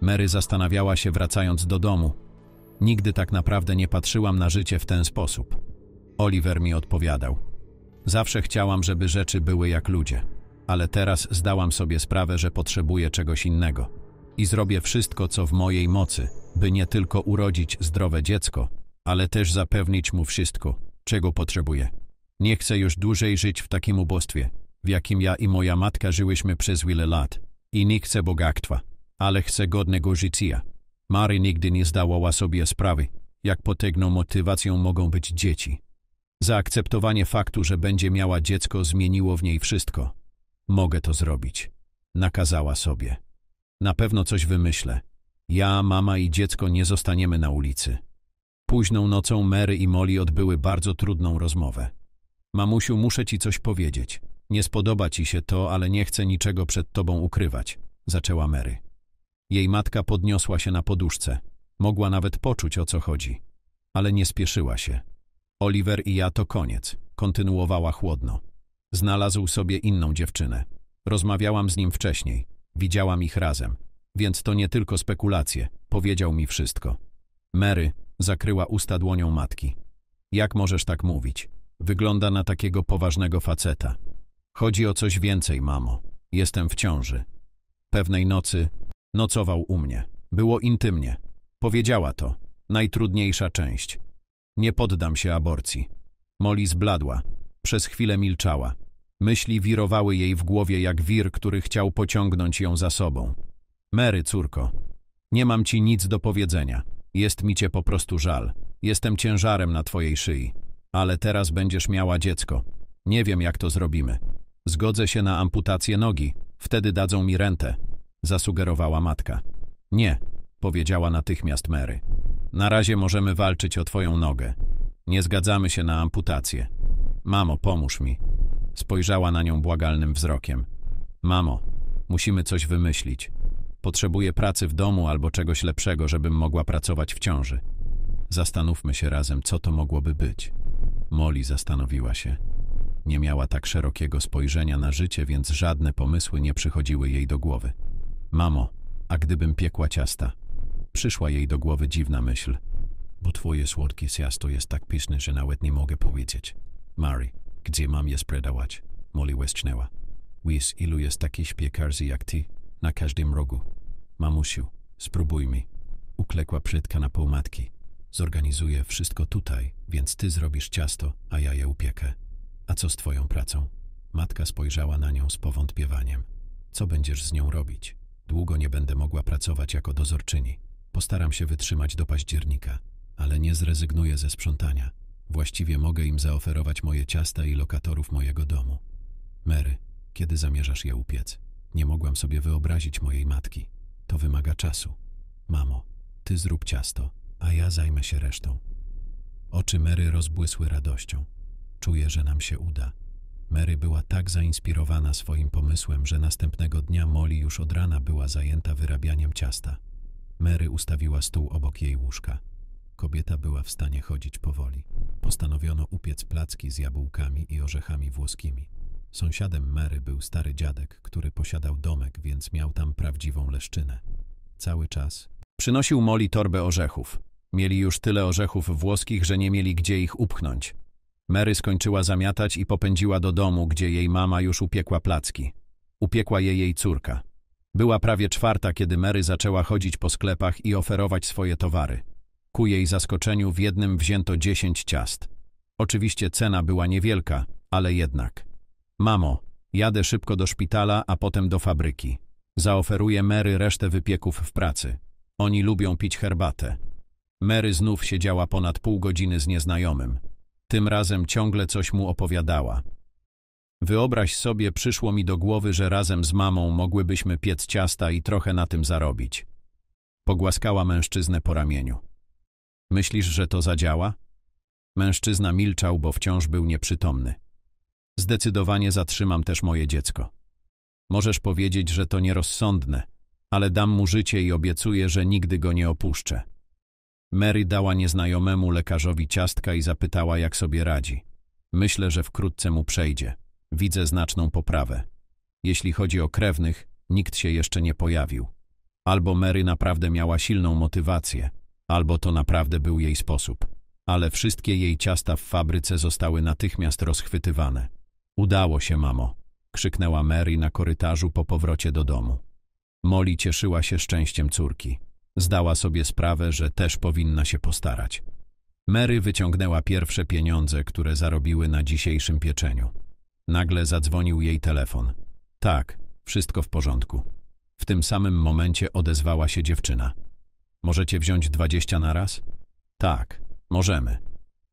Mary zastanawiała się wracając do domu. Nigdy tak naprawdę nie patrzyłam na życie w ten sposób. Oliver mi odpowiadał. Zawsze chciałam, żeby rzeczy były jak ludzie, ale teraz zdałam sobie sprawę, że potrzebuję czegoś innego i zrobię wszystko, co w mojej mocy – by nie tylko urodzić zdrowe dziecko, ale też zapewnić mu wszystko, czego potrzebuje. Nie chcę już dłużej żyć w takim ubóstwie, w jakim ja i moja matka żyłyśmy przez wiele lat. I nie chcę bogactwa, ale chcę godnego życia. Mary nigdy nie zdawała sobie sprawy, jak potęgną motywacją mogą być dzieci. Zaakceptowanie faktu, że będzie miała dziecko, zmieniło w niej wszystko. Mogę to zrobić. Nakazała sobie. Na pewno coś wymyślę. Ja, mama i dziecko nie zostaniemy na ulicy. Późną nocą Mary i Molly odbyły bardzo trudną rozmowę. Mamusiu, muszę ci coś powiedzieć. Nie spodoba ci się to, ale nie chcę niczego przed tobą ukrywać, zaczęła Mary. Jej matka podniosła się na poduszce. Mogła nawet poczuć, o co chodzi. Ale nie spieszyła się. Oliver i ja to koniec, kontynuowała chłodno. Znalazł sobie inną dziewczynę. Rozmawiałam z nim wcześniej. Widziałam ich razem. Więc to nie tylko spekulacje, powiedział mi wszystko. Mary zakryła usta dłonią matki. Jak możesz tak mówić? Wygląda na takiego poważnego faceta. Chodzi o coś więcej, mamo. Jestem w ciąży. Pewnej nocy nocował u mnie. Było intymnie. Powiedziała to. Najtrudniejsza część. Nie poddam się aborcji. Molly zbladła. Przez chwilę milczała. Myśli wirowały jej w głowie jak wir, który chciał pociągnąć ją za sobą. Mary, córko, nie mam ci nic do powiedzenia. Jest mi cię po prostu żal. Jestem ciężarem na twojej szyi. Ale teraz będziesz miała dziecko. Nie wiem, jak to zrobimy. Zgodzę się na amputację nogi. Wtedy dadzą mi rentę. Zasugerowała matka. Nie, powiedziała natychmiast Mary. Na razie możemy walczyć o twoją nogę. Nie zgadzamy się na amputację. Mamo, pomóż mi. Spojrzała na nią błagalnym wzrokiem. Mamo, musimy coś wymyślić. Potrzebuję pracy w domu albo czegoś lepszego, żebym mogła pracować w ciąży. Zastanówmy się razem, co to mogłoby być. Molly zastanowiła się. Nie miała tak szerokiego spojrzenia na życie, więc żadne pomysły nie przychodziły jej do głowy. Mamo, a gdybym piekła ciasta? Przyszła jej do głowy dziwna myśl. Bo twoje słodkie ciasto jest tak pyszne, że nawet nie mogę powiedzieć. Mary, gdzie mam je sprzedawać? Molly Westchnęła. Wis, ilu jest takich piekarzy jak ty? Na każdym rogu. Mamusiu, spróbuj mi. Uklekła przytka na pół matki. Zorganizuję wszystko tutaj, więc ty zrobisz ciasto, a ja je upiekę. A co z twoją pracą? Matka spojrzała na nią z powątpiewaniem. Co będziesz z nią robić? Długo nie będę mogła pracować jako dozorczyni. Postaram się wytrzymać do października, ale nie zrezygnuję ze sprzątania. Właściwie mogę im zaoferować moje ciasta i lokatorów mojego domu. Mary, kiedy zamierzasz je upiec? Nie mogłam sobie wyobrazić mojej matki. To wymaga czasu. Mamo, ty zrób ciasto, a ja zajmę się resztą. Oczy Mary rozbłysły radością. Czuję, że nam się uda. Mary była tak zainspirowana swoim pomysłem, że następnego dnia Molly już od rana była zajęta wyrabianiem ciasta. Mary ustawiła stół obok jej łóżka. Kobieta była w stanie chodzić powoli. Postanowiono upiec placki z jabłkami i orzechami włoskimi. Sąsiadem Mary był stary dziadek, który posiadał domek, więc miał tam prawdziwą leszczynę. Cały czas. Przynosił Moli torbę orzechów. Mieli już tyle orzechów włoskich, że nie mieli gdzie ich upchnąć. Mary skończyła zamiatać i popędziła do domu, gdzie jej mama już upiekła placki. Upiekła je jej córka. Była prawie czwarta, kiedy Mary zaczęła chodzić po sklepach i oferować swoje towary. Ku jej zaskoczeniu w jednym wzięto dziesięć ciast. Oczywiście cena była niewielka, ale jednak. Mamo, jadę szybko do szpitala, a potem do fabryki. Zaoferuję Mary resztę wypieków w pracy. Oni lubią pić herbatę. Mary znów siedziała ponad pół godziny z nieznajomym. Tym razem ciągle coś mu opowiadała. Wyobraź sobie, przyszło mi do głowy, że razem z mamą mogłybyśmy piec ciasta i trochę na tym zarobić. Pogłaskała mężczyznę po ramieniu. Myślisz, że to zadziała? Mężczyzna milczał, bo wciąż był nieprzytomny. Zdecydowanie zatrzymam też moje dziecko. Możesz powiedzieć, że to nierozsądne, ale dam mu życie i obiecuję, że nigdy go nie opuszczę. Mary dała nieznajomemu lekarzowi ciastka i zapytała, jak sobie radzi. Myślę, że wkrótce mu przejdzie. Widzę znaczną poprawę. Jeśli chodzi o krewnych, nikt się jeszcze nie pojawił. Albo Mary naprawdę miała silną motywację, albo to naprawdę był jej sposób. Ale wszystkie jej ciasta w fabryce zostały natychmiast rozchwytywane. Udało się, mamo, krzyknęła Mary na korytarzu po powrocie do domu. Molly cieszyła się szczęściem córki. Zdała sobie sprawę, że też powinna się postarać. Mary wyciągnęła pierwsze pieniądze, które zarobiły na dzisiejszym pieczeniu. Nagle zadzwonił jej telefon. Tak, wszystko w porządku. W tym samym momencie odezwała się dziewczyna. Możecie wziąć dwadzieścia na raz? Tak, możemy.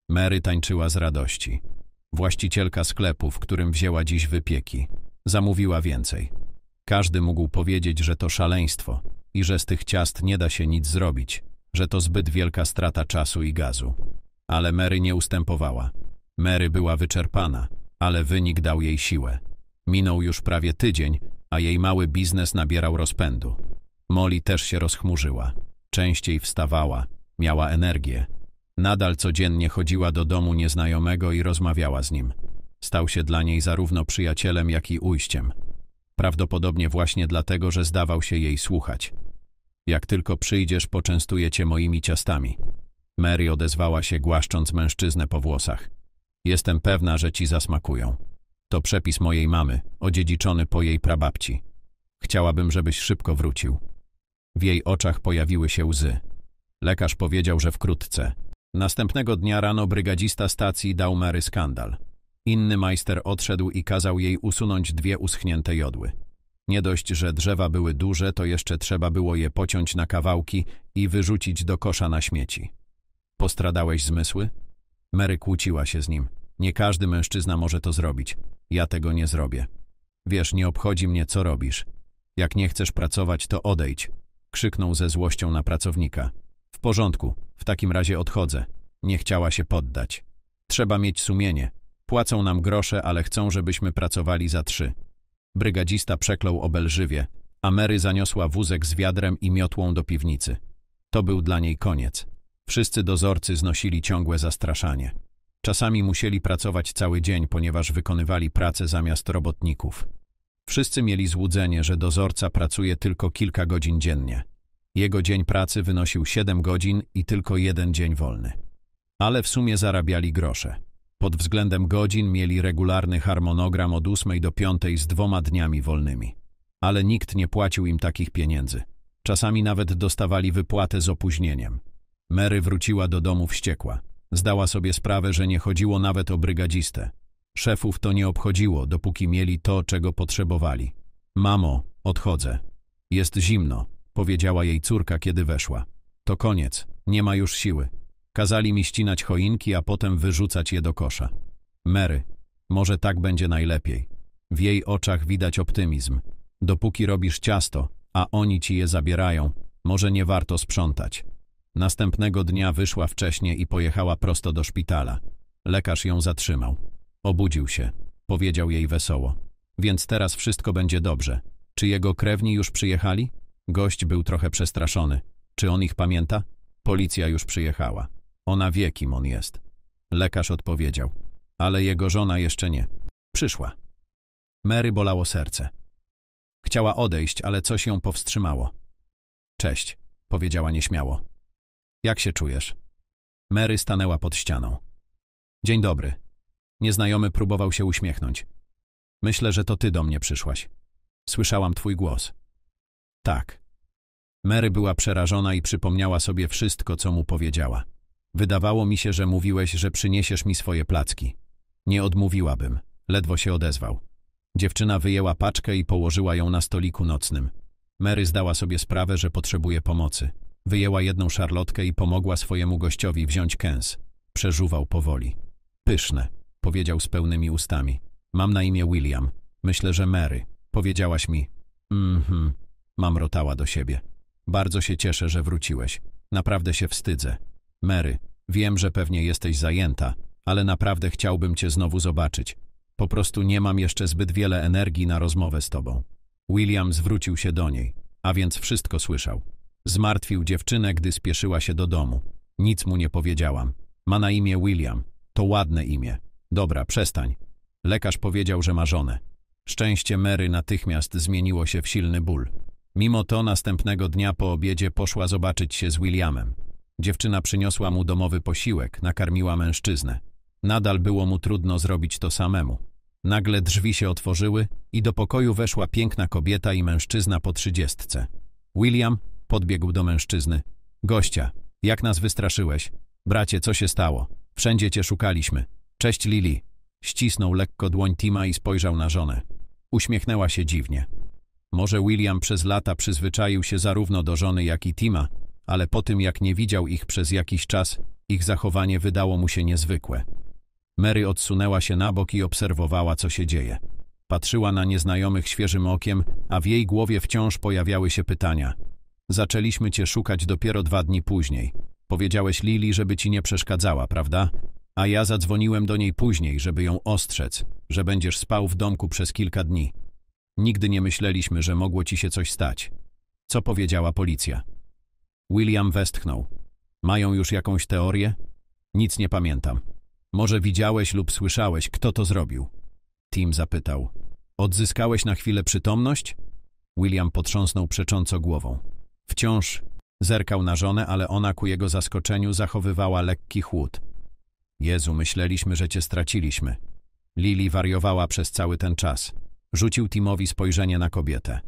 Mary tańczyła z radości. Właścicielka sklepu, w którym wzięła dziś wypieki, zamówiła więcej. Każdy mógł powiedzieć, że to szaleństwo i że z tych ciast nie da się nic zrobić, że to zbyt wielka strata czasu i gazu. Ale Mary nie ustępowała. Mary była wyczerpana, ale wynik dał jej siłę. Minął już prawie tydzień, a jej mały biznes nabierał rozpędu. Molly też się rozchmurzyła. Częściej wstawała, miała energię, Nadal codziennie chodziła do domu nieznajomego i rozmawiała z nim. Stał się dla niej zarówno przyjacielem, jak i ujściem. Prawdopodobnie właśnie dlatego, że zdawał się jej słuchać. Jak tylko przyjdziesz, poczęstuję cię moimi ciastami. Mary odezwała się, głaszcząc mężczyznę po włosach. Jestem pewna, że ci zasmakują. To przepis mojej mamy, odziedziczony po jej prababci. Chciałabym, żebyś szybko wrócił. W jej oczach pojawiły się łzy. Lekarz powiedział, że wkrótce. Następnego dnia rano brygadzista stacji dał Mary skandal. Inny majster odszedł i kazał jej usunąć dwie uschnięte jodły. Nie dość, że drzewa były duże, to jeszcze trzeba było je pociąć na kawałki i wyrzucić do kosza na śmieci. Postradałeś zmysły? Mary kłóciła się z nim. Nie każdy mężczyzna może to zrobić. Ja tego nie zrobię. Wiesz, nie obchodzi mnie, co robisz. Jak nie chcesz pracować, to odejdź. Krzyknął ze złością na pracownika. W porządku, w takim razie odchodzę. Nie chciała się poddać. Trzeba mieć sumienie. Płacą nam grosze, ale chcą, żebyśmy pracowali za trzy. Brygadzista przeklął obelżywie, a Mary zaniosła wózek z wiadrem i miotłą do piwnicy. To był dla niej koniec. Wszyscy dozorcy znosili ciągłe zastraszanie. Czasami musieli pracować cały dzień, ponieważ wykonywali pracę zamiast robotników. Wszyscy mieli złudzenie, że dozorca pracuje tylko kilka godzin dziennie. Jego dzień pracy wynosił 7 godzin i tylko jeden dzień wolny. Ale w sumie zarabiali grosze. Pod względem godzin mieli regularny harmonogram od 8 do 5 z dwoma dniami wolnymi. Ale nikt nie płacił im takich pieniędzy. Czasami nawet dostawali wypłatę z opóźnieniem. Mary wróciła do domu wściekła. Zdała sobie sprawę, że nie chodziło nawet o brygadzistę. Szefów to nie obchodziło, dopóki mieli to, czego potrzebowali. Mamo, odchodzę. Jest zimno, powiedziała jej córka, kiedy weszła. To koniec, nie ma już siły. Kazali mi ścinać choinki, a potem wyrzucać je do kosza. Mary, może tak będzie najlepiej. W jej oczach widać optymizm. Dopóki robisz ciasto, a oni ci je zabierają, może nie warto sprzątać. Następnego dnia wyszła wcześniej i pojechała prosto do szpitala. Lekarz ją zatrzymał. Obudził się. Powiedział jej wesoło. Więc teraz wszystko będzie dobrze. Czy jego krewni już przyjechali? Gość był trochę przestraszony. Czy on ich pamięta? Policja już przyjechała. Ona wie, kim on jest. Lekarz odpowiedział. Ale jego żona jeszcze nie. Przyszła. Mary bolało serce. Chciała odejść, ale coś ją powstrzymało. Cześć, powiedziała nieśmiało. Jak się czujesz? Mary stanęła pod ścianą. Dzień dobry. Nieznajomy próbował się uśmiechnąć. Myślę, że to ty do mnie przyszłaś. Słyszałam twój głos. Tak, Mary była przerażona i przypomniała sobie wszystko, co mu powiedziała. Wydawało mi się, że mówiłeś, że przyniesiesz mi swoje placki. Nie odmówiłabym. Ledwo się odezwał. Dziewczyna wyjęła paczkę i położyła ją na stoliku nocnym. Mary zdała sobie sprawę, że potrzebuje pomocy. Wyjęła jedną szarlotkę i pomogła swojemu gościowi wziąć kęs. Przeżuwał powoli. Pyszne, powiedział z pełnymi ustami. Mam na imię William. Myślę, że Mary. Powiedziałaś mi. Mhm, mm mamrotała do siebie. Bardzo się cieszę, że wróciłeś. Naprawdę się wstydzę. Mary, wiem, że pewnie jesteś zajęta, ale naprawdę chciałbym cię znowu zobaczyć. Po prostu nie mam jeszcze zbyt wiele energii na rozmowę z tobą. William zwrócił się do niej, a więc wszystko słyszał. Zmartwił dziewczynę, gdy spieszyła się do domu. Nic mu nie powiedziałam. Ma na imię William. To ładne imię. Dobra, przestań. Lekarz powiedział, że ma żonę. Szczęście Mary natychmiast zmieniło się w silny ból. Mimo to następnego dnia po obiedzie poszła zobaczyć się z Williamem. Dziewczyna przyniosła mu domowy posiłek, nakarmiła mężczyznę. Nadal było mu trudno zrobić to samemu. Nagle drzwi się otworzyły i do pokoju weszła piękna kobieta i mężczyzna po trzydziestce. William podbiegł do mężczyzny. Gościa, jak nas wystraszyłeś? Bracie, co się stało? Wszędzie cię szukaliśmy. Cześć Lili. Ścisnął lekko dłoń Tima i spojrzał na żonę. Uśmiechnęła się dziwnie. Może William przez lata przyzwyczaił się zarówno do żony, jak i Tima, ale po tym jak nie widział ich przez jakiś czas, ich zachowanie wydało mu się niezwykłe. Mary odsunęła się na bok i obserwowała, co się dzieje. Patrzyła na nieznajomych świeżym okiem, a w jej głowie wciąż pojawiały się pytania. Zaczęliśmy cię szukać dopiero dwa dni później. Powiedziałeś Lili, żeby ci nie przeszkadzała, prawda? A ja zadzwoniłem do niej później, żeby ją ostrzec, że będziesz spał w domku przez kilka dni. Nigdy nie myśleliśmy, że mogło ci się coś stać. Co powiedziała policja? William westchnął. Mają już jakąś teorię? Nic nie pamiętam. Może widziałeś lub słyszałeś, kto to zrobił? Tim zapytał. Odzyskałeś na chwilę przytomność? William potrząsnął przecząco głową. Wciąż zerkał na żonę, ale ona ku jego zaskoczeniu zachowywała lekki chłód. Jezu, myśleliśmy, że cię straciliśmy. Lili wariowała przez cały ten czas. Rzucił Timowi spojrzenie na kobietę.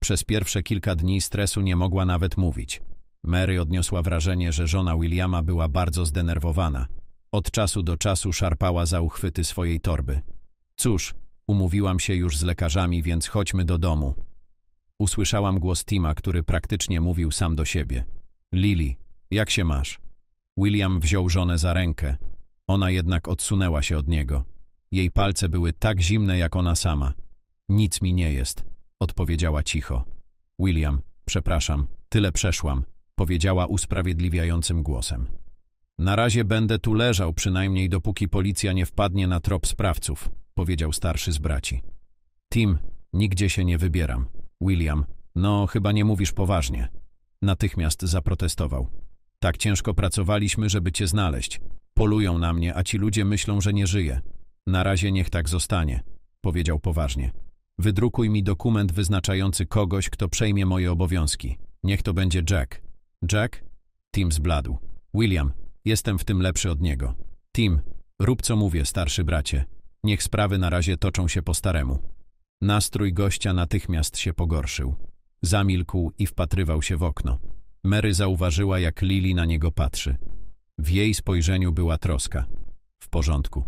Przez pierwsze kilka dni stresu nie mogła nawet mówić. Mary odniosła wrażenie, że żona Williama była bardzo zdenerwowana. Od czasu do czasu szarpała za uchwyty swojej torby. Cóż, umówiłam się już z lekarzami, więc chodźmy do domu. Usłyszałam głos Tima, który praktycznie mówił sam do siebie. Lili, jak się masz? William wziął żonę za rękę. Ona jednak odsunęła się od niego. Jej palce były tak zimne jak ona sama. Nic mi nie jest, odpowiedziała cicho. William, przepraszam, tyle przeszłam, powiedziała usprawiedliwiającym głosem. Na razie będę tu leżał, przynajmniej dopóki policja nie wpadnie na trop sprawców, powiedział starszy z braci. Tim, nigdzie się nie wybieram. William, no chyba nie mówisz poważnie. Natychmiast zaprotestował. Tak ciężko pracowaliśmy, żeby cię znaleźć. Polują na mnie, a ci ludzie myślą, że nie żyję. Na razie niech tak zostanie, powiedział poważnie. Wydrukuj mi dokument wyznaczający kogoś, kto przejmie moje obowiązki. Niech to będzie Jack. Jack? Tim zbladł. William, jestem w tym lepszy od niego. Tim, rób co mówię, starszy bracie. Niech sprawy na razie toczą się po staremu. Nastrój gościa natychmiast się pogorszył. Zamilkł i wpatrywał się w okno. Mary zauważyła, jak Lili na niego patrzy. W jej spojrzeniu była troska. W porządku.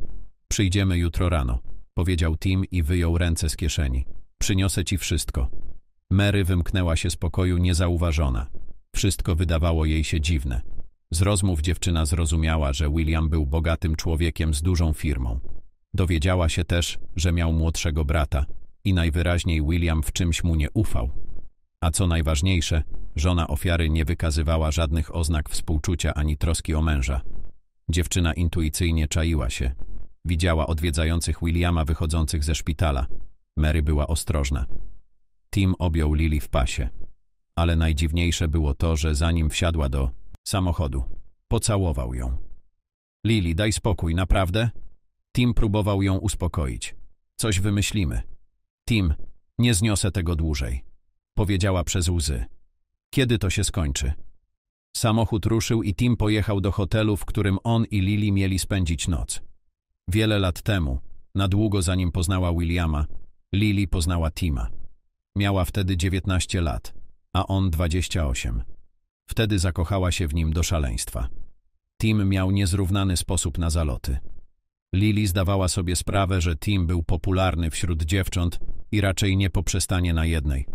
Przyjdziemy jutro rano powiedział Tim i wyjął ręce z kieszeni. Przyniosę ci wszystko. Mary wymknęła się z pokoju niezauważona. Wszystko wydawało jej się dziwne. Z rozmów dziewczyna zrozumiała, że William był bogatym człowiekiem z dużą firmą. Dowiedziała się też, że miał młodszego brata i najwyraźniej William w czymś mu nie ufał. A co najważniejsze, żona ofiary nie wykazywała żadnych oznak współczucia ani troski o męża. Dziewczyna intuicyjnie czaiła się, Widziała odwiedzających Williama wychodzących ze szpitala. Mary była ostrożna. Tim objął Lily w pasie. Ale najdziwniejsze było to, że zanim wsiadła do samochodu, pocałował ją. Lily, daj spokój, naprawdę? Tim próbował ją uspokoić. Coś wymyślimy. Tim, nie zniosę tego dłużej. Powiedziała przez łzy. Kiedy to się skończy? Samochód ruszył i Tim pojechał do hotelu, w którym on i Lily mieli spędzić noc. Wiele lat temu, na długo zanim poznała Williama, Lily poznała Tima. Miała wtedy 19 lat, a on 28. Wtedy zakochała się w nim do szaleństwa. Tim miał niezrównany sposób na zaloty. Lily zdawała sobie sprawę, że Tim był popularny wśród dziewcząt i raczej nie poprzestanie na jednej.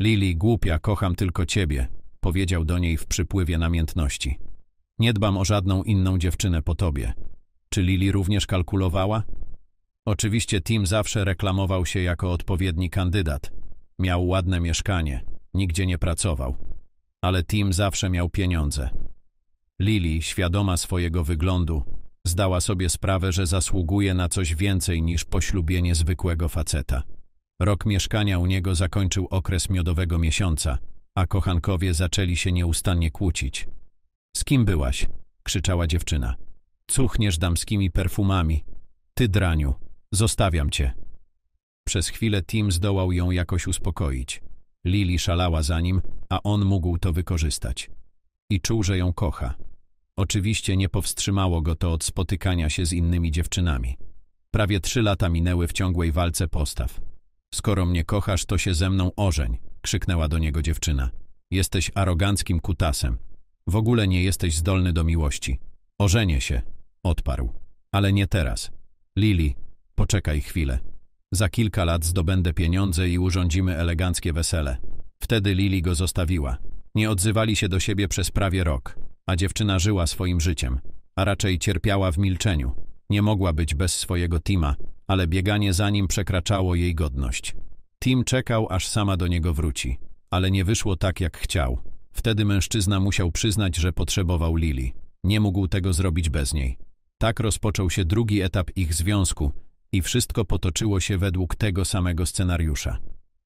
Lily, głupia, kocham tylko ciebie, powiedział do niej w przypływie namiętności. Nie dbam o żadną inną dziewczynę po tobie. Czy Lili również kalkulowała? Oczywiście Tim zawsze reklamował się jako odpowiedni kandydat. Miał ładne mieszkanie, nigdzie nie pracował. Ale Tim zawsze miał pieniądze. Lili, świadoma swojego wyglądu, zdała sobie sprawę, że zasługuje na coś więcej niż poślubienie zwykłego faceta. Rok mieszkania u niego zakończył okres miodowego miesiąca, a kochankowie zaczęli się nieustannie kłócić. Z kim byłaś? krzyczała dziewczyna. Cuchniesz damskimi perfumami. Ty, draniu, zostawiam cię. Przez chwilę Tim zdołał ją jakoś uspokoić. Lili szalała za nim, a on mógł to wykorzystać. I czuł, że ją kocha. Oczywiście nie powstrzymało go to od spotykania się z innymi dziewczynami. Prawie trzy lata minęły w ciągłej walce postaw. Skoro mnie kochasz, to się ze mną ożeń, krzyknęła do niego dziewczyna. Jesteś aroganckim kutasem. W ogóle nie jesteś zdolny do miłości. Ożenię się, Odparł. Ale nie teraz. Lili, poczekaj chwilę. Za kilka lat zdobędę pieniądze i urządzimy eleganckie wesele. Wtedy Lili go zostawiła. Nie odzywali się do siebie przez prawie rok, a dziewczyna żyła swoim życiem, a raczej cierpiała w milczeniu. Nie mogła być bez swojego Tima, ale bieganie za nim przekraczało jej godność. Tim czekał, aż sama do niego wróci, ale nie wyszło tak, jak chciał. Wtedy mężczyzna musiał przyznać, że potrzebował Lili. Nie mógł tego zrobić bez niej. Tak rozpoczął się drugi etap ich związku i wszystko potoczyło się według tego samego scenariusza.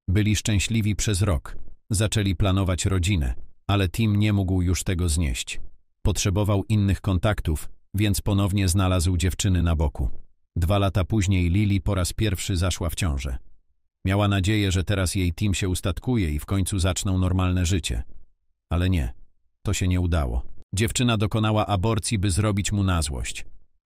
Byli szczęśliwi przez rok, zaczęli planować rodzinę, ale Tim nie mógł już tego znieść. Potrzebował innych kontaktów, więc ponownie znalazł dziewczyny na boku. Dwa lata później Lili po raz pierwszy zaszła w ciążę. Miała nadzieję, że teraz jej Tim się ustatkuje i w końcu zaczną normalne życie. Ale nie, to się nie udało. Dziewczyna dokonała aborcji, by zrobić mu na złość.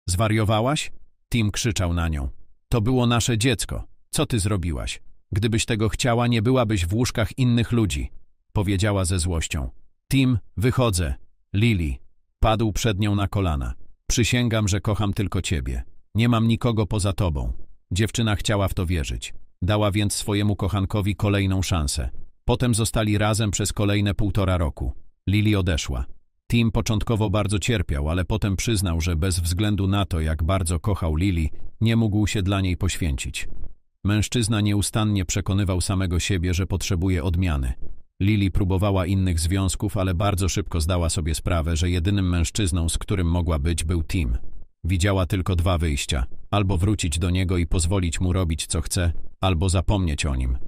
Zwariowałaś? Tim krzyczał na nią. To było nasze dziecko. Co ty zrobiłaś? Gdybyś tego chciała, nie byłabyś w łóżkach innych ludzi. Powiedziała ze złością. Tim, wychodzę. Lili. Padł przed nią na kolana. Przysięgam, że kocham tylko ciebie. Nie mam nikogo poza tobą. Dziewczyna chciała w to wierzyć. Dała więc swojemu kochankowi kolejną szansę. Potem zostali razem przez kolejne półtora roku. Lili odeszła. Tim początkowo bardzo cierpiał, ale potem przyznał, że bez względu na to, jak bardzo kochał Lili, nie mógł się dla niej poświęcić. Mężczyzna nieustannie przekonywał samego siebie, że potrzebuje odmiany. Lili próbowała innych związków, ale bardzo szybko zdała sobie sprawę, że jedynym mężczyzną, z którym mogła być, był Tim. Widziała tylko dwa wyjścia. Albo wrócić do niego i pozwolić mu robić, co chce, albo zapomnieć o nim.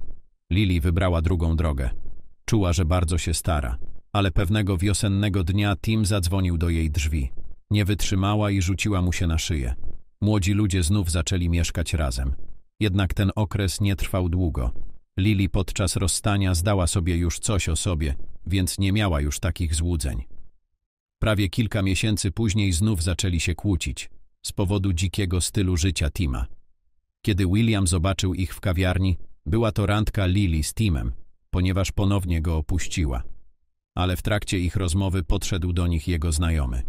Lili wybrała drugą drogę. Czuła, że bardzo się stara ale pewnego wiosennego dnia Tim zadzwonił do jej drzwi. Nie wytrzymała i rzuciła mu się na szyję. Młodzi ludzie znów zaczęli mieszkać razem. Jednak ten okres nie trwał długo. Lili podczas rozstania zdała sobie już coś o sobie, więc nie miała już takich złudzeń. Prawie kilka miesięcy później znów zaczęli się kłócić z powodu dzikiego stylu życia Tima. Kiedy William zobaczył ich w kawiarni, była to randka Lili z Timem, ponieważ ponownie go opuściła ale w trakcie ich rozmowy podszedł do nich jego znajomy.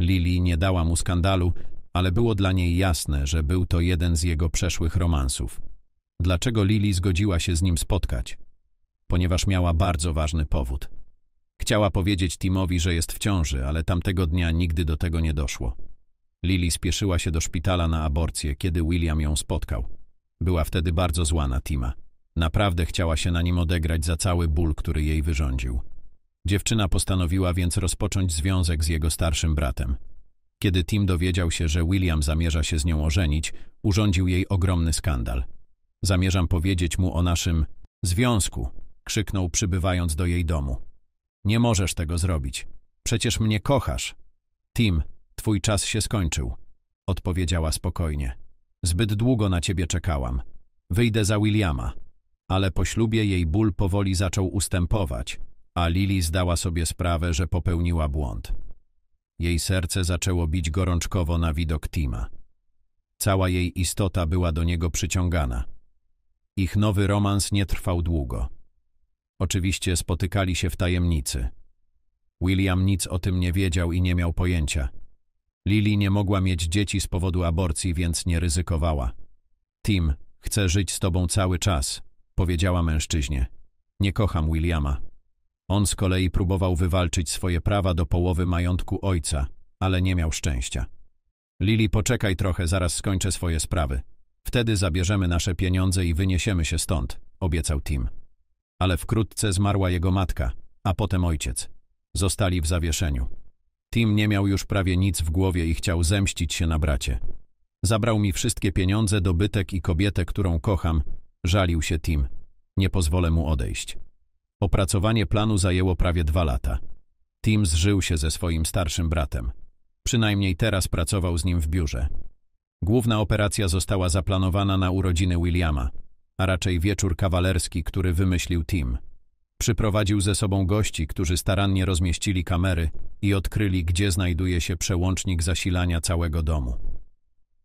Lili nie dała mu skandalu, ale było dla niej jasne, że był to jeden z jego przeszłych romansów. Dlaczego Lili zgodziła się z nim spotkać? Ponieważ miała bardzo ważny powód. Chciała powiedzieć Timowi, że jest w ciąży, ale tamtego dnia nigdy do tego nie doszło. Lili spieszyła się do szpitala na aborcję, kiedy William ją spotkał. Była wtedy bardzo zła na Tima. Naprawdę chciała się na nim odegrać za cały ból, który jej wyrządził. Dziewczyna postanowiła więc rozpocząć związek z jego starszym bratem. Kiedy Tim dowiedział się, że William zamierza się z nią ożenić, urządził jej ogromny skandal. Zamierzam powiedzieć mu o naszym związku, krzyknął przybywając do jej domu. Nie możesz tego zrobić. Przecież mnie kochasz. Tim, twój czas się skończył, odpowiedziała spokojnie. Zbyt długo na ciebie czekałam. Wyjdę za Williama. Ale po ślubie jej ból powoli zaczął ustępować a Lili zdała sobie sprawę, że popełniła błąd. Jej serce zaczęło bić gorączkowo na widok Tima. Cała jej istota była do niego przyciągana. Ich nowy romans nie trwał długo. Oczywiście spotykali się w tajemnicy. William nic o tym nie wiedział i nie miał pojęcia. Lili nie mogła mieć dzieci z powodu aborcji, więc nie ryzykowała. Tim, chcę żyć z tobą cały czas, powiedziała mężczyźnie. Nie kocham Williama, on z kolei próbował wywalczyć swoje prawa do połowy majątku ojca, ale nie miał szczęścia. Lili, poczekaj trochę, zaraz skończę swoje sprawy. Wtedy zabierzemy nasze pieniądze i wyniesiemy się stąd, obiecał Tim. Ale wkrótce zmarła jego matka, a potem ojciec. Zostali w zawieszeniu. Tim nie miał już prawie nic w głowie i chciał zemścić się na bracie. Zabrał mi wszystkie pieniądze, dobytek i kobietę, którą kocham, żalił się Tim. Nie pozwolę mu odejść. Opracowanie planu zajęło prawie dwa lata. Tim zżył się ze swoim starszym bratem. Przynajmniej teraz pracował z nim w biurze. Główna operacja została zaplanowana na urodziny Williama, a raczej wieczór kawalerski, który wymyślił Tim. Przyprowadził ze sobą gości, którzy starannie rozmieścili kamery i odkryli, gdzie znajduje się przełącznik zasilania całego domu.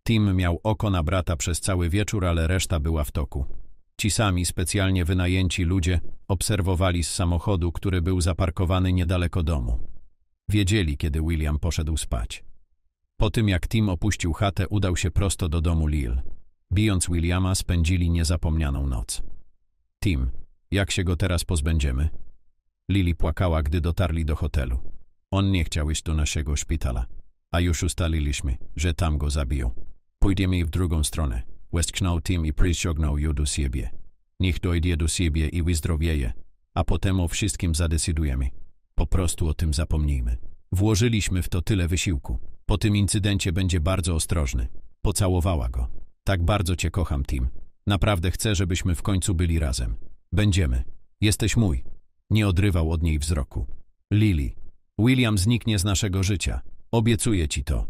Tim miał oko na brata przez cały wieczór, ale reszta była w toku. Ci sami specjalnie wynajęci ludzie obserwowali z samochodu, który był zaparkowany niedaleko domu. Wiedzieli, kiedy William poszedł spać. Po tym, jak Tim opuścił chatę, udał się prosto do domu Lil. Bijąc Williama, spędzili niezapomnianą noc. Tim, jak się go teraz pozbędziemy? Lili płakała, gdy dotarli do hotelu. On nie chciał iść do naszego szpitala, a już ustaliliśmy, że tam go zabiją. Pójdziemy w drugą stronę, Westknął Tim i przyciągnął ją do siebie. Niech dojdzie do siebie i wyzdrowieje, a potem o wszystkim zadecydujemy. Po prostu o tym zapomnijmy. Włożyliśmy w to tyle wysiłku. Po tym incydencie będzie bardzo ostrożny. Pocałowała go. Tak bardzo cię kocham, Tim. Naprawdę chcę, żebyśmy w końcu byli razem. Będziemy. Jesteś mój. Nie odrywał od niej wzroku. Lily. William zniknie z naszego życia. Obiecuję ci to.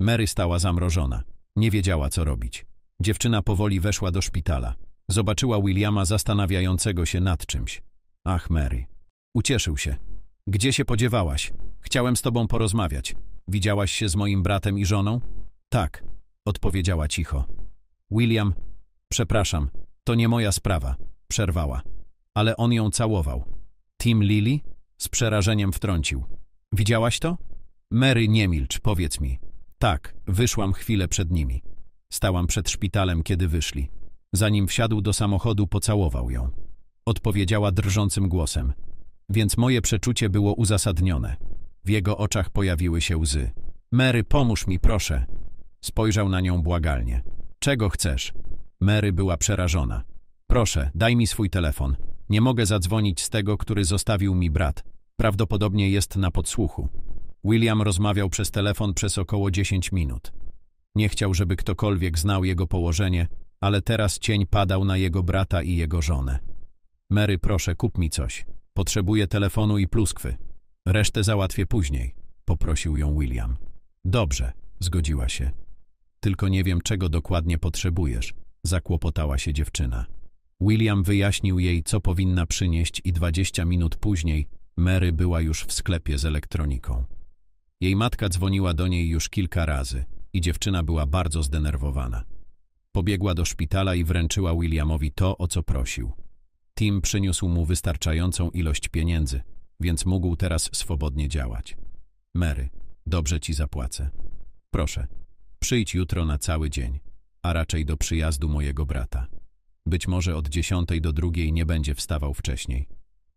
Mary stała zamrożona. Nie wiedziała, co robić. Dziewczyna powoli weszła do szpitala. Zobaczyła Williama zastanawiającego się nad czymś. Ach, Mary. Ucieszył się. Gdzie się podziewałaś? Chciałem z tobą porozmawiać. Widziałaś się z moim bratem i żoną? Tak, odpowiedziała cicho. William, przepraszam, to nie moja sprawa, przerwała. Ale on ją całował. Tim Lily? Z przerażeniem wtrącił. Widziałaś to? Mary, nie milcz, powiedz mi. Tak, wyszłam chwilę przed nimi. Stałam przed szpitalem, kiedy wyszli. Zanim wsiadł do samochodu, pocałował ją. Odpowiedziała drżącym głosem. Więc moje przeczucie było uzasadnione. W jego oczach pojawiły się łzy. Mary, pomóż mi, proszę. Spojrzał na nią błagalnie. Czego chcesz? Mary była przerażona. Proszę, daj mi swój telefon. Nie mogę zadzwonić z tego, który zostawił mi brat. Prawdopodobnie jest na podsłuchu. William rozmawiał przez telefon przez około 10 minut. Nie chciał, żeby ktokolwiek znał jego położenie, ale teraz cień padał na jego brata i jego żonę. Mary, proszę, kup mi coś. Potrzebuję telefonu i pluskwy. Resztę załatwię później, poprosił ją William. Dobrze, zgodziła się. Tylko nie wiem, czego dokładnie potrzebujesz, zakłopotała się dziewczyna. William wyjaśnił jej, co powinna przynieść i 20 minut później Mary była już w sklepie z elektroniką. Jej matka dzwoniła do niej już kilka razy – i dziewczyna była bardzo zdenerwowana. Pobiegła do szpitala i wręczyła Williamowi to, o co prosił. Tim przyniósł mu wystarczającą ilość pieniędzy, więc mógł teraz swobodnie działać. Mary, dobrze ci zapłacę. Proszę, przyjdź jutro na cały dzień, a raczej do przyjazdu mojego brata. Być może od dziesiątej do drugiej nie będzie wstawał wcześniej.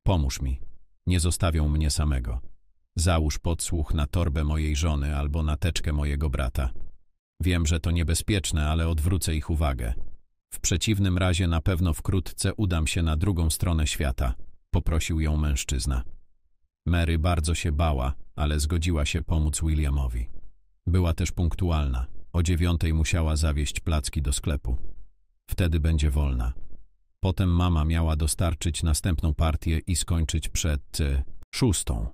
Pomóż mi. Nie zostawią mnie samego. Załóż podsłuch na torbę mojej żony albo na teczkę mojego brata. Wiem, że to niebezpieczne, ale odwrócę ich uwagę. W przeciwnym razie na pewno wkrótce udam się na drugą stronę świata, poprosił ją mężczyzna. Mary bardzo się bała, ale zgodziła się pomóc Williamowi. Była też punktualna. O dziewiątej musiała zawieźć placki do sklepu. Wtedy będzie wolna. Potem mama miała dostarczyć następną partię i skończyć przed e, szóstą.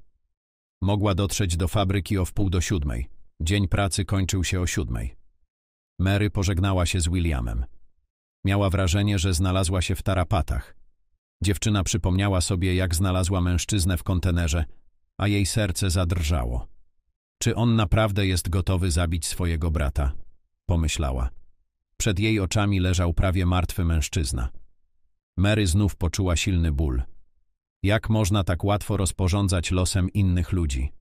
Mogła dotrzeć do fabryki o wpół do siódmej. Dzień pracy kończył się o siódmej. Mary pożegnała się z Williamem. Miała wrażenie, że znalazła się w tarapatach. Dziewczyna przypomniała sobie, jak znalazła mężczyznę w kontenerze, a jej serce zadrżało. Czy on naprawdę jest gotowy zabić swojego brata? Pomyślała. Przed jej oczami leżał prawie martwy mężczyzna. Mary znów poczuła silny ból. Jak można tak łatwo rozporządzać losem innych ludzi?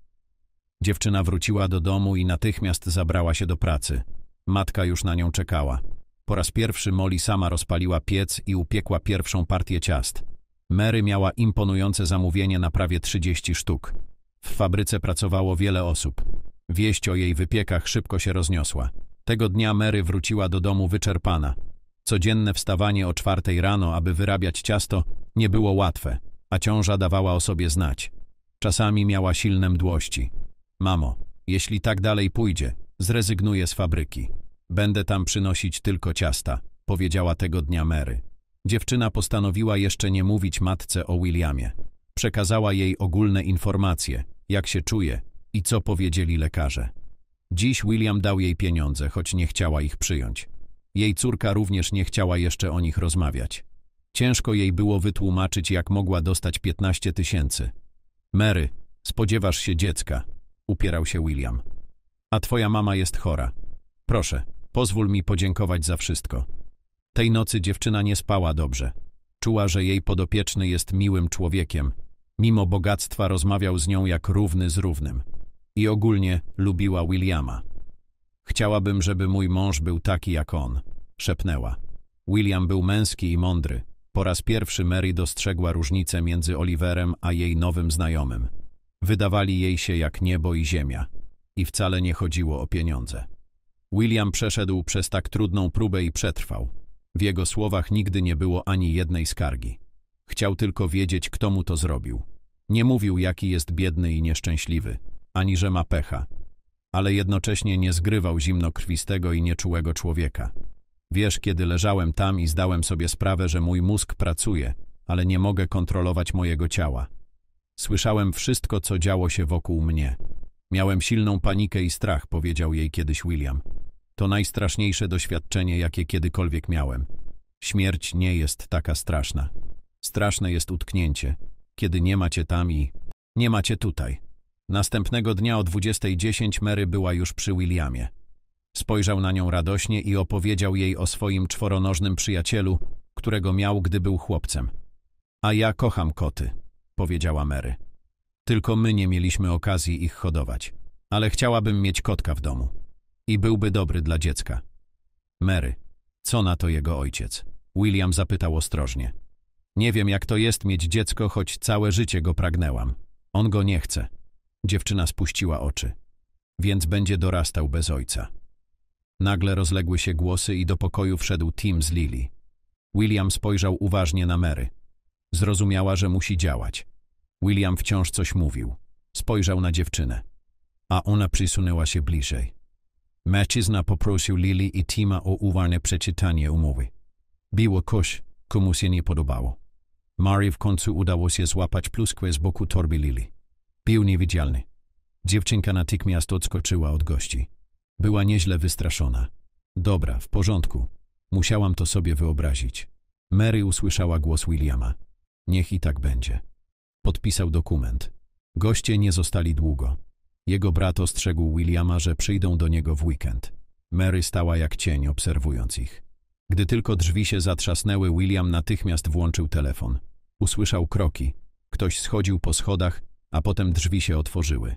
Dziewczyna wróciła do domu i natychmiast zabrała się do pracy. Matka już na nią czekała. Po raz pierwszy Molly sama rozpaliła piec i upiekła pierwszą partię ciast. Mary miała imponujące zamówienie na prawie 30 sztuk. W fabryce pracowało wiele osób. Wieść o jej wypiekach szybko się rozniosła. Tego dnia Mary wróciła do domu wyczerpana. Codzienne wstawanie o czwartej rano, aby wyrabiać ciasto, nie było łatwe, a ciąża dawała o sobie znać. Czasami miała silne mdłości. Mamo, jeśli tak dalej pójdzie, zrezygnuję z fabryki. Będę tam przynosić tylko ciasta, powiedziała tego dnia Mary. Dziewczyna postanowiła jeszcze nie mówić matce o Williamie. Przekazała jej ogólne informacje, jak się czuje i co powiedzieli lekarze. Dziś William dał jej pieniądze, choć nie chciała ich przyjąć. Jej córka również nie chciała jeszcze o nich rozmawiać. Ciężko jej było wytłumaczyć, jak mogła dostać 15 tysięcy. Mary, spodziewasz się dziecka, upierał się William. A twoja mama jest chora. Proszę, pozwól mi podziękować za wszystko. Tej nocy dziewczyna nie spała dobrze. Czuła, że jej podopieczny jest miłym człowiekiem. Mimo bogactwa rozmawiał z nią jak równy z równym. I ogólnie lubiła Williama. Chciałabym, żeby mój mąż był taki jak on, szepnęła. William był męski i mądry. Po raz pierwszy Mary dostrzegła różnicę między Oliverem a jej nowym znajomym. Wydawali jej się jak niebo i ziemia. I wcale nie chodziło o pieniądze. William przeszedł przez tak trudną próbę i przetrwał. W jego słowach nigdy nie było ani jednej skargi. Chciał tylko wiedzieć, kto mu to zrobił. Nie mówił, jaki jest biedny i nieszczęśliwy, ani że ma pecha, ale jednocześnie nie zgrywał zimnokrwistego i nieczułego człowieka. Wiesz, kiedy leżałem tam i zdałem sobie sprawę, że mój mózg pracuje, ale nie mogę kontrolować mojego ciała. Słyszałem wszystko, co działo się wokół mnie. Miałem silną panikę i strach, powiedział jej kiedyś William. To najstraszniejsze doświadczenie, jakie kiedykolwiek miałem. Śmierć nie jest taka straszna. Straszne jest utknięcie, kiedy nie macie tam i nie macie tutaj. Następnego dnia o 20.10 Mary była już przy Williamie. Spojrzał na nią radośnie i opowiedział jej o swoim czworonożnym przyjacielu, którego miał, gdy był chłopcem. A ja kocham koty powiedziała Mary. Tylko my nie mieliśmy okazji ich hodować, ale chciałabym mieć kotka w domu. I byłby dobry dla dziecka. Mary, co na to jego ojciec? William zapytał ostrożnie. Nie wiem, jak to jest mieć dziecko, choć całe życie go pragnęłam. On go nie chce. Dziewczyna spuściła oczy. Więc będzie dorastał bez ojca. Nagle rozległy się głosy i do pokoju wszedł Tim z Lily. William spojrzał uważnie na Mary. Zrozumiała, że musi działać. William wciąż coś mówił. Spojrzał na dziewczynę, a ona przysunęła się bliżej. Mężczyzna poprosił Lily i Tima o uważne przeczytanie umowy. Biło koś, komu się nie podobało. Mary w końcu udało się złapać pluskwę z boku torby Lily. Był niewidzialny. Dziewczynka natychmiast odskoczyła od gości. Była nieźle wystraszona. Dobra, w porządku. Musiałam to sobie wyobrazić. Mary usłyszała głos Williama. Niech i tak będzie. Podpisał dokument. Goście nie zostali długo. Jego brat ostrzegł Williama, że przyjdą do niego w weekend. Mary stała jak cień, obserwując ich. Gdy tylko drzwi się zatrzasnęły, William natychmiast włączył telefon. Usłyszał kroki. Ktoś schodził po schodach, a potem drzwi się otworzyły.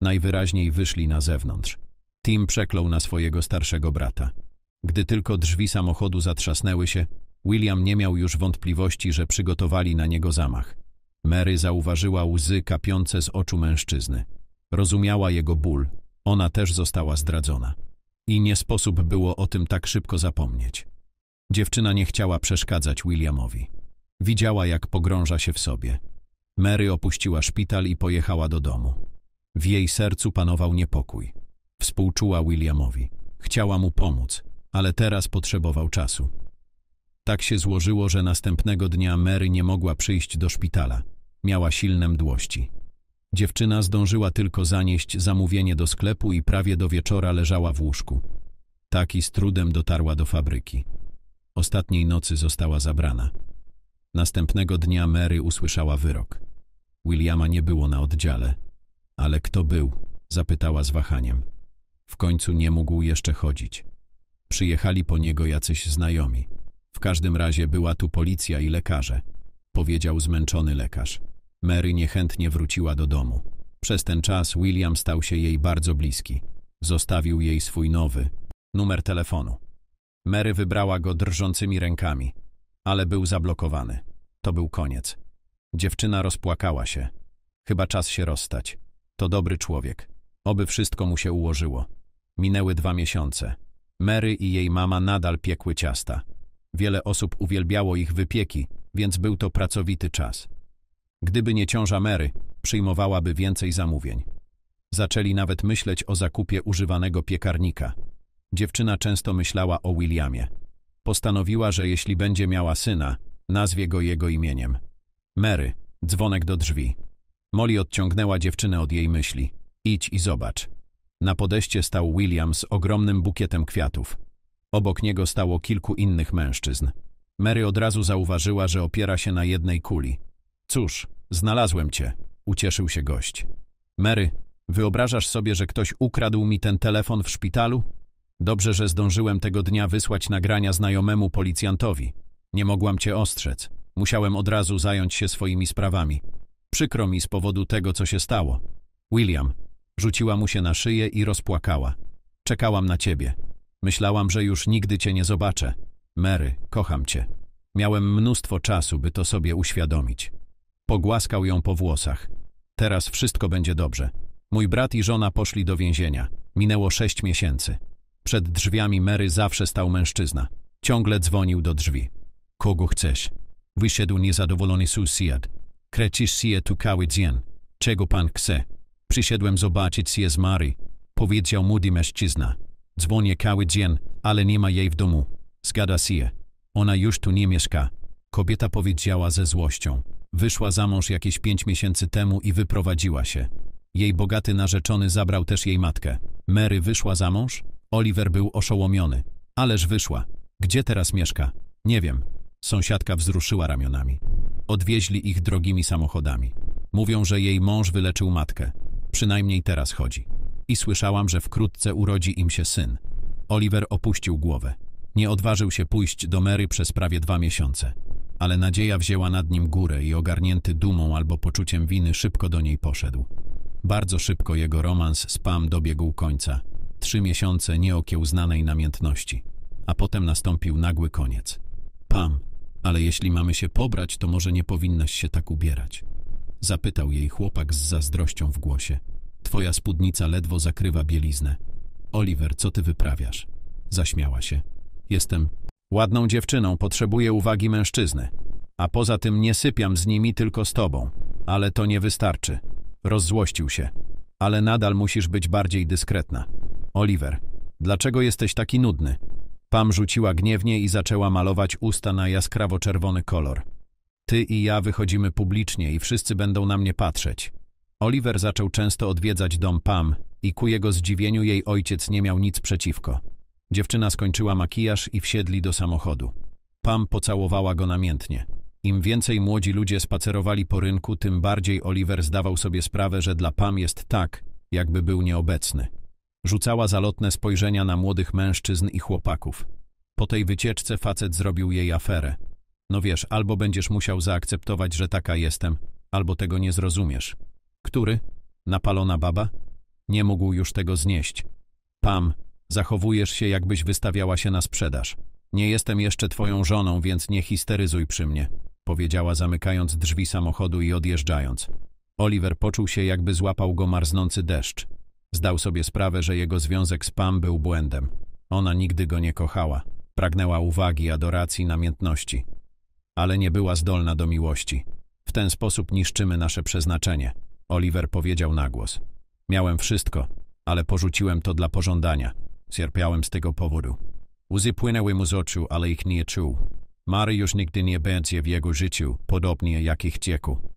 Najwyraźniej wyszli na zewnątrz. Tim przeklął na swojego starszego brata. Gdy tylko drzwi samochodu zatrzasnęły się, William nie miał już wątpliwości, że przygotowali na niego zamach. Mary zauważyła łzy kapiące z oczu mężczyzny. Rozumiała jego ból. Ona też została zdradzona. I nie sposób było o tym tak szybko zapomnieć. Dziewczyna nie chciała przeszkadzać Williamowi. Widziała, jak pogrąża się w sobie. Mary opuściła szpital i pojechała do domu. W jej sercu panował niepokój. Współczuła Williamowi. Chciała mu pomóc, ale teraz potrzebował czasu. Tak się złożyło, że następnego dnia Mary nie mogła przyjść do szpitala. Miała silne mdłości. Dziewczyna zdążyła tylko zanieść zamówienie do sklepu i prawie do wieczora leżała w łóżku. Taki z trudem dotarła do fabryki. Ostatniej nocy została zabrana. Następnego dnia Mary usłyszała wyrok. Williama nie było na oddziale. Ale kto był? Zapytała z wahaniem. W końcu nie mógł jeszcze chodzić. Przyjechali po niego jacyś znajomi. W każdym razie była tu policja i lekarze, powiedział zmęczony lekarz. Mary niechętnie wróciła do domu. Przez ten czas William stał się jej bardzo bliski. Zostawił jej swój nowy numer telefonu. Mary wybrała go drżącymi rękami, ale był zablokowany. To był koniec. Dziewczyna rozpłakała się. Chyba czas się rozstać. To dobry człowiek. Oby wszystko mu się ułożyło. Minęły dwa miesiące. Mary i jej mama nadal piekły ciasta. Wiele osób uwielbiało ich wypieki, więc był to pracowity czas. Gdyby nie ciąża Mary, przyjmowałaby więcej zamówień. Zaczęli nawet myśleć o zakupie używanego piekarnika. Dziewczyna często myślała o Williamie. Postanowiła, że jeśli będzie miała syna, nazwie go jego imieniem. Mary, dzwonek do drzwi. Molly odciągnęła dziewczynę od jej myśli. Idź i zobacz. Na podejście stał William z ogromnym bukietem kwiatów. Obok niego stało kilku innych mężczyzn. Mary od razu zauważyła, że opiera się na jednej kuli. Cóż, znalazłem cię, ucieszył się gość. Mary, wyobrażasz sobie, że ktoś ukradł mi ten telefon w szpitalu? Dobrze, że zdążyłem tego dnia wysłać nagrania znajomemu policjantowi. Nie mogłam cię ostrzec. Musiałem od razu zająć się swoimi sprawami. Przykro mi z powodu tego, co się stało. William. Rzuciła mu się na szyję i rozpłakała. Czekałam na ciebie. Myślałam, że już nigdy cię nie zobaczę. Mary, kocham cię. Miałem mnóstwo czasu, by to sobie uświadomić. Pogłaskał ją po włosach. Teraz wszystko będzie dobrze. Mój brat i żona poszli do więzienia. Minęło sześć miesięcy. Przed drzwiami Mary zawsze stał mężczyzna. Ciągle dzwonił do drzwi. Kogo chcesz? Wyszedł niezadowolony sąsiad. Krecisz się tu i dzień. Czego pan chce? Przyszedłem zobaczyć się z Mary, powiedział młody mężczyzna. Dzwonię cały dzień, ale nie ma jej w domu. Zgada się. Ona już tu nie mieszka. Kobieta powiedziała ze złością. Wyszła za mąż jakieś pięć miesięcy temu i wyprowadziła się. Jej bogaty narzeczony zabrał też jej matkę. Mary wyszła za mąż? Oliver był oszołomiony. Ależ wyszła. Gdzie teraz mieszka? Nie wiem. Sąsiadka wzruszyła ramionami. Odwieźli ich drogimi samochodami. Mówią, że jej mąż wyleczył matkę. Przynajmniej teraz chodzi i słyszałam, że wkrótce urodzi im się syn. Oliver opuścił głowę. Nie odważył się pójść do Mary przez prawie dwa miesiące, ale nadzieja wzięła nad nim górę i ogarnięty dumą albo poczuciem winy szybko do niej poszedł. Bardzo szybko jego romans z Pam dobiegł końca. Trzy miesiące nieokiełznanej namiętności. A potem nastąpił nagły koniec. Pam, ale jeśli mamy się pobrać, to może nie powinnaś się tak ubierać? Zapytał jej chłopak z zazdrością w głosie. Twoja spódnica ledwo zakrywa bieliznę. Oliver, co ty wyprawiasz? Zaśmiała się. Jestem ładną dziewczyną, potrzebuję uwagi mężczyzny. A poza tym nie sypiam z nimi, tylko z tobą. Ale to nie wystarczy. Rozzłościł się. Ale nadal musisz być bardziej dyskretna. Oliver, dlaczego jesteś taki nudny? Pam rzuciła gniewnie i zaczęła malować usta na jaskrawo-czerwony kolor. Ty i ja wychodzimy publicznie i wszyscy będą na mnie patrzeć. Oliver zaczął często odwiedzać dom Pam i ku jego zdziwieniu jej ojciec nie miał nic przeciwko. Dziewczyna skończyła makijaż i wsiedli do samochodu. Pam pocałowała go namiętnie. Im więcej młodzi ludzie spacerowali po rynku, tym bardziej Oliver zdawał sobie sprawę, że dla Pam jest tak, jakby był nieobecny. Rzucała zalotne spojrzenia na młodych mężczyzn i chłopaków. Po tej wycieczce facet zrobił jej aferę. No wiesz, albo będziesz musiał zaakceptować, że taka jestem, albo tego nie zrozumiesz który, napalona baba, nie mógł już tego znieść. Pam, zachowujesz się, jakbyś wystawiała się na sprzedaż. Nie jestem jeszcze twoją żoną, więc nie histeryzuj przy mnie, powiedziała zamykając drzwi samochodu i odjeżdżając. Oliver poczuł się, jakby złapał go marznący deszcz. Zdał sobie sprawę, że jego związek z Pam był błędem. Ona nigdy go nie kochała. Pragnęła uwagi, adoracji, namiętności. Ale nie była zdolna do miłości. W ten sposób niszczymy nasze przeznaczenie. Oliver powiedział na głos. Miałem wszystko, ale porzuciłem to dla pożądania. Cierpiałem z tego powodu. Łzy płynęły mu z oczu, ale ich nie czuł. Mary już nigdy nie będzie w jego życiu, podobnie jak ich cieku.